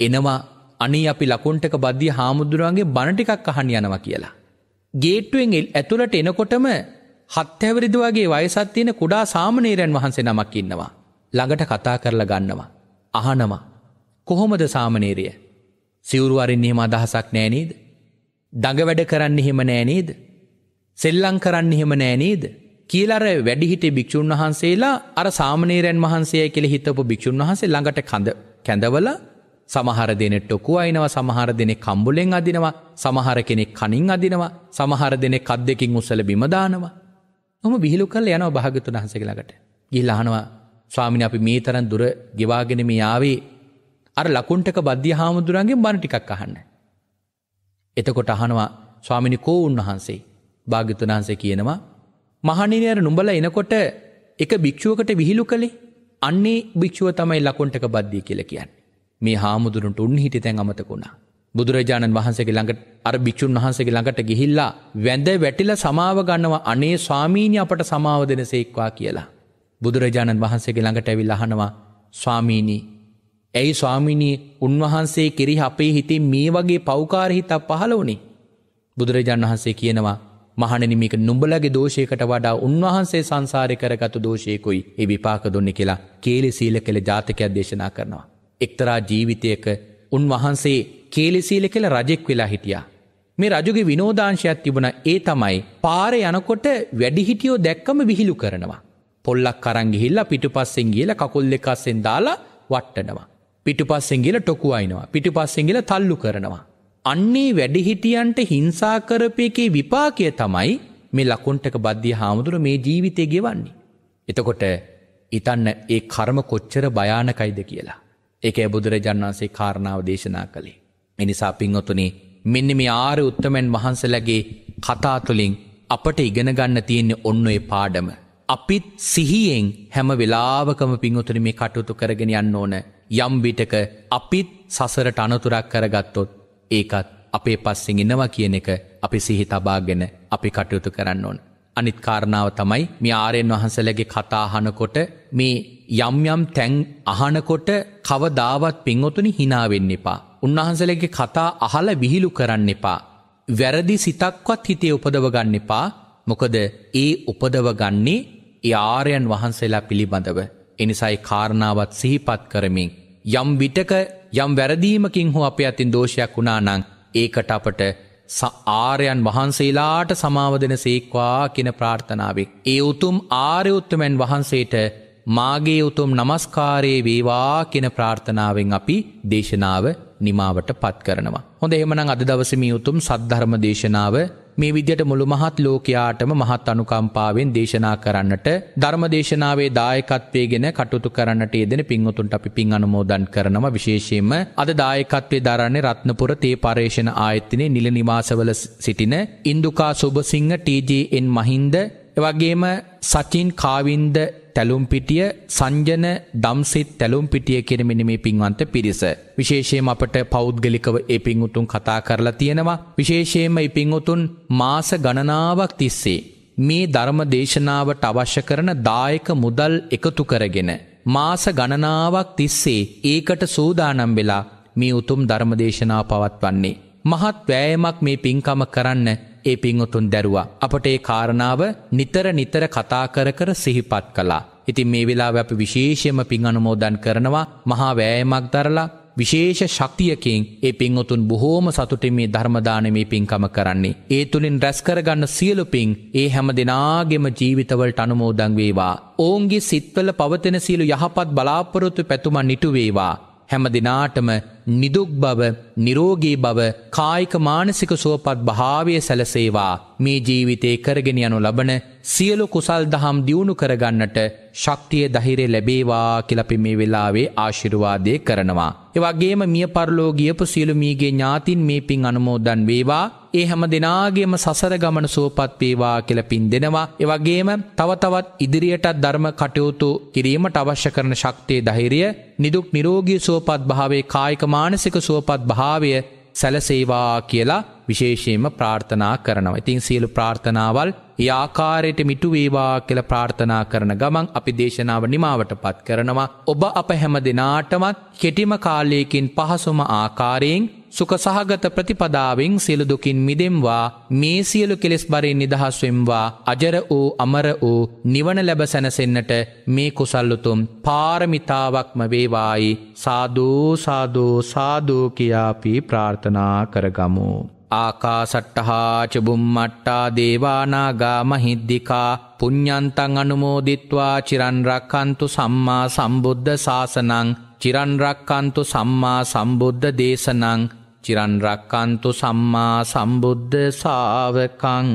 එනවා අනි අපි ලකුන්ටක බද්ධිය හාමුදුරුවන්ගේ බණටිකක් අහන් යනවා කියලා. ගේට්ටුවෙන් ඇතුළට එනකොටම හත්හැවරිදු වගේ වයසත් තියෙන කුඩා සාමනේරයන් වහන්සේ නමක් ඉන්නවා. ළඟට කතා කරලා ගන්නවා. අහනවා. කොහොමද සාමනේරය? සිවුරු අරින්න එහෙම අදහසක් නෑ නේද? දඟ වැඩ කරන්න එහෙම නෑ නේද? සෙල්ලම් කරන්න එහෙම නෑ නේද? කියලර වැඩිහිටේ භික්‍ෂූන් වහන්සේලා අර සාමනේරයන් වහන්සේ කෙළ හිතපු භික්‍ෂූන් වහන්සේ ළඟට කඳ කැඳවල සමහර දෙනෙ ටොකු අයිනවා සමහර දෙනෙ කම්බුලෙන් අදිනවා සමහර කෙනෙක් කනින් අදිනවා සමහර දෙනෙ කද් දෙකින් උසල බිමදානවා හොම විහිලු කල් යනවා භාගතුන් වහන්සේලාකට ගිල් අහනවා ස්වාමිනි අපි මේ තරන් දුර ගෙවාගෙන මේ ආවේ අර ලකුන්ටක බද්ධිය හාමුදුරන්ගේ බණ ටිකක් අහන්න එතකොට අහනවා ස්වාමිනි කෝ උන්වහන්සේ භාග්‍යතුන් වහන්සේ කියනවා මහනිනයර නුඹල එනකොට එක භික්‍ෂුවකට විහිලු කළේ අන්නේ භික්‍ෂුව තමයි ලකොන්ටක බද්ධිය කියල කියන්න. මේ හාමුදුරන්ට උන් හිටි තැන් අමතකුණා. බුදුරජාණන් වහන්සගේ ළඟට අර භික්‍ෂූන් වහන්සගේ ළඟට ගිහිල්ලා වැඳ වැටිල සමාව ගන්නවා අනේ ස්වාමීණි අපට සමාව දෙන සේක්වා කියලා. බුදුරජාණන් වහන්සේගේ ළඟට ඇවිල් අහනවා ස්වාමීණී. ඇයි ස්වාමිණී උන්වහන්සේ කෙරි අපේ හිතේ මේ වගේ පෞකාරහිතා පහළ වනේ. බුදුරජාණන් වහන්සේ කියනවා මහණෙනි මේක නුඹලගේ දෝෂයකට වඩා උන්වහන්සේ සංසාරේ කරගත් දෝෂයකුයි ඒ විපාක දුන්නේ කියලා කේලි සීල කියලා ජාතකයක් දේශනා කරනවා. එක්තරා ජීවිතයක උන්වහන්සේ කේලි සීල කියලා රජෙක් වෙලා හිටියා. මේ රජුගේ විනෝදාංශයක් තිබුණ ඒ තමයි පාරේ යනකොට වැඩිහිටියෝ දැක්කම විහිළු කරනවා. පොල්ලක් කරන් ගිහිල්ලා පිටුපස්සෙන් ගිහලා කකුල් දෙක අස්සෙන් දාලා වට්ටනවා. පිටුපස්සෙන් ගිහලා ටොකු අයිනවා. පිටුපස්සෙන් ගිහලා තල්ලු කරනවා. අන්නේ වැඩිහිටියන්ට හිංසා කරපයකේ විපාකය තමයි මේ ලකුන්ටක බද්ධිය හාමුදුර මේ ජීවිතය ගෙවන්නේ. එතකොට ඉතන්න ඒ කර්ම කොච්චර භයානකයිද කියලා. ඒක බුදුරජන් වන්සේ කාරණාව දේශනා කළේ. මිනිසා පින්වතුනේ මෙන්න මේ ආර උත්තමැන් වහන්සලගේ කතාතුළින් අපට ඉගෙනගන්න තියෙන්නේ ඔන්න ඒ පාඩම. අපිත් සිහියෙන් හැම වෙලාවකම පින්වතුනි මේ කටයුතු කරගෙන යන්න ඕන යම් විටක අපිත් සසරට අනතුරක් කරගත්තොත් ඒකත් අපේ පස්සෙන් එනවා කියන එක අපි සිහි තබාගෙන අපි කටයුතු කරන්න ඕන. අනිත් කාරණාව තමයි මේ ආරයන් වහන්සලගේ කතා අහනකොට මේ යම් යම් තැන් අහනකොට කවදාවත් පින්වතුනි hina වෙන්න එපා. උන්වහන්සලගේ කතා අහලා විහිළු කරන්න එපා. වැරදි සිතක්වත් හිතේ උපදව ගන්න එපා. මොකද ඒ උපදව ගන්නේ ඒ ආර්යයන් වහන්සේලා පිළිබඳව. එනිසායි කාරණාවත් සිහිපත් කරමින් යම් විටක යම් වැරදීමකින් හෝ අප අතින් දෝෂයක් වුණානං ඒකට අපට ආරයන් වහන්සේලාට සමාවදන සේක්වා කෙන ප්‍රාර්ථනාවේ. ඒ උතුම් ආරයුත්තමැන් වහන්සේට මාගේ උතුම් නමස්කාරයේ වේවා කෙන ප්‍රාර්ථනාවෙන් අපි දේශනාව නිමාවට පත් කරනවා. හොඳ එහෙමනම් අද දවසමී උතුම් සද්ධර්ම දේශනාව මේ විදියට මුළු මහත් ලෝකයාටම මහත් අනුකම්පාවෙන් දේශනා කරන්නට ධර්ම දේශනාවේ දායකත්වයගෙන කටයුතු කරන්නට යෙදෙන පින්වතුන්ට අපි පින් අනුමෝදන් කරනවා විශේෂයෙන්ම අද දායකත්වයේ දරන්නේ රත්නපුර තේ පරේෂණ ආයතනයේ නිල නිවාසවල සිටින ඉන්දුකා සුබසිංහ TJN මහින්ද එවගේම සචින් කාවින්ද තැලුම්පිටිය සංජන දම්සිත් තැලුම්පිටිය කෙරමිනි මේ පින්වන්ත පිරිස. විශේෂයෙන් අපට පෞද්ගලිකව ඒ පින්වුතුන් කතා කරලා තියෙනවා. විශේෂයෙන්ම ඒ පින්වුතුන් මාස ගණනාවක් තිස්සේ මේ ධර්ම දේශනාවට අවශ්‍ය කරන දායක මුදල් එකතු කරගෙන මාස ගණනාවක් තිස්සේ ඒකට සූදානම් වෙලා මේ උතුම් ධර්ම දේශනාව පවත්වන්නේ. මහත් වෑයමක් මේ පින්කම කරන්න ඒ පිංවතුන් දැරුවා. අපට ඒ කාරණාව නිතර නිතර කතා කර කර සිහිපත් කලා. ඉතින් මේ වෙලා අපි විශේෂයම පින් අනුමෝදන් කරනවා මහා වෑයමක් දරලා විශේෂ ශක්තියකින් ඒ පින්වතුන් බොහෝම සතුටින් මේ ධර්මදානමේ පින්කම කරන්නේ. ඒ තුළින් රැස් කරගන්න සියලු පින් ඒ හැම දෙනාගෙම ජීවිතවලට අනුමෝදන් වේවා. ඔවුන්ගේ සිත්වල පවතින සියලු යහපත් බලාපොරොත්තු පැතුමන් නිටු වේවා. හැම දිනාටම නිදුක් බව නිරෝගී බව කායික මානසික සුවපත් භාවය සැලසේවා මේ ජීවිතේ කරගෙන යනු ලබන සියලු කුසල් දහම් දියුණු කරගන්නට ශක්තිය දහිරේ ලැබේවා කියලපි මේ වෙලාවේ ආශිර්වාදය කරනවා. එවගේම මිය පරලෝ ගියපු සියලු මීගේ ඥාතින් මේ පින් අනුමෝදන් වේවා ඒ හැම දෙනාගේම සසර ගමන සුවපත් වේවා කියලා පින් දෙනවා. ඒ වගේම තව තවත් ඉදිරියටත් ධර්ම කටයුතු කිරීමට අවශ්‍ය කරන ශක්තිය ධෛර්යය, නිදුක් නිරෝගී සුවපත් භාවයේ කායික මානසික සුවපත් භාවය සැලසේවා කියලා විශේෂයෙන්ම ප්‍රාර්ථනා කරනවා. ඉතින් සියලු ප්‍රාර්ථනාවල් ඒ ආකාරයට මිටුවේවා කියලා ප්‍රාර්ථනා කරන ගමන් අපි දේශනාව නිමාවටපත් කරනවා. ඔබ අප හැම දිනාටමත් කෙටිම කාලයකින් පහසුම ආකාරයෙන් සුක සහගත ප්‍රතිපදාවෙන් සියලුදුකින් මිදෙම්වා මේ සියලු කෙලෙස් බරින් නිදහස්වෙම්වා අජර වූ අමර වූ නිවන ලැබ සැනසෙන්න්නට මේ කුසල්ලුතුම් පාරමිතාවක්ම වේවායි සාධූ සාධූ සාධූ කියාපි ප්‍රාර්ථනා කරගමු. ආකාසට්ටහා චබුම්මට්ටා දේවානාගා මහිද්දිකා පුඤ්ඥන්තං අනුමෝදිත්වා චිරන්රක්කන්තු සම්මා සම්බුද්ධ ශාසනං චිරන්රක්කන්තු සම්මා සම්බුද්ධ දේශනං චිරන්රක්කන්තු සම්මා සම්බුද්ධ සාාවකං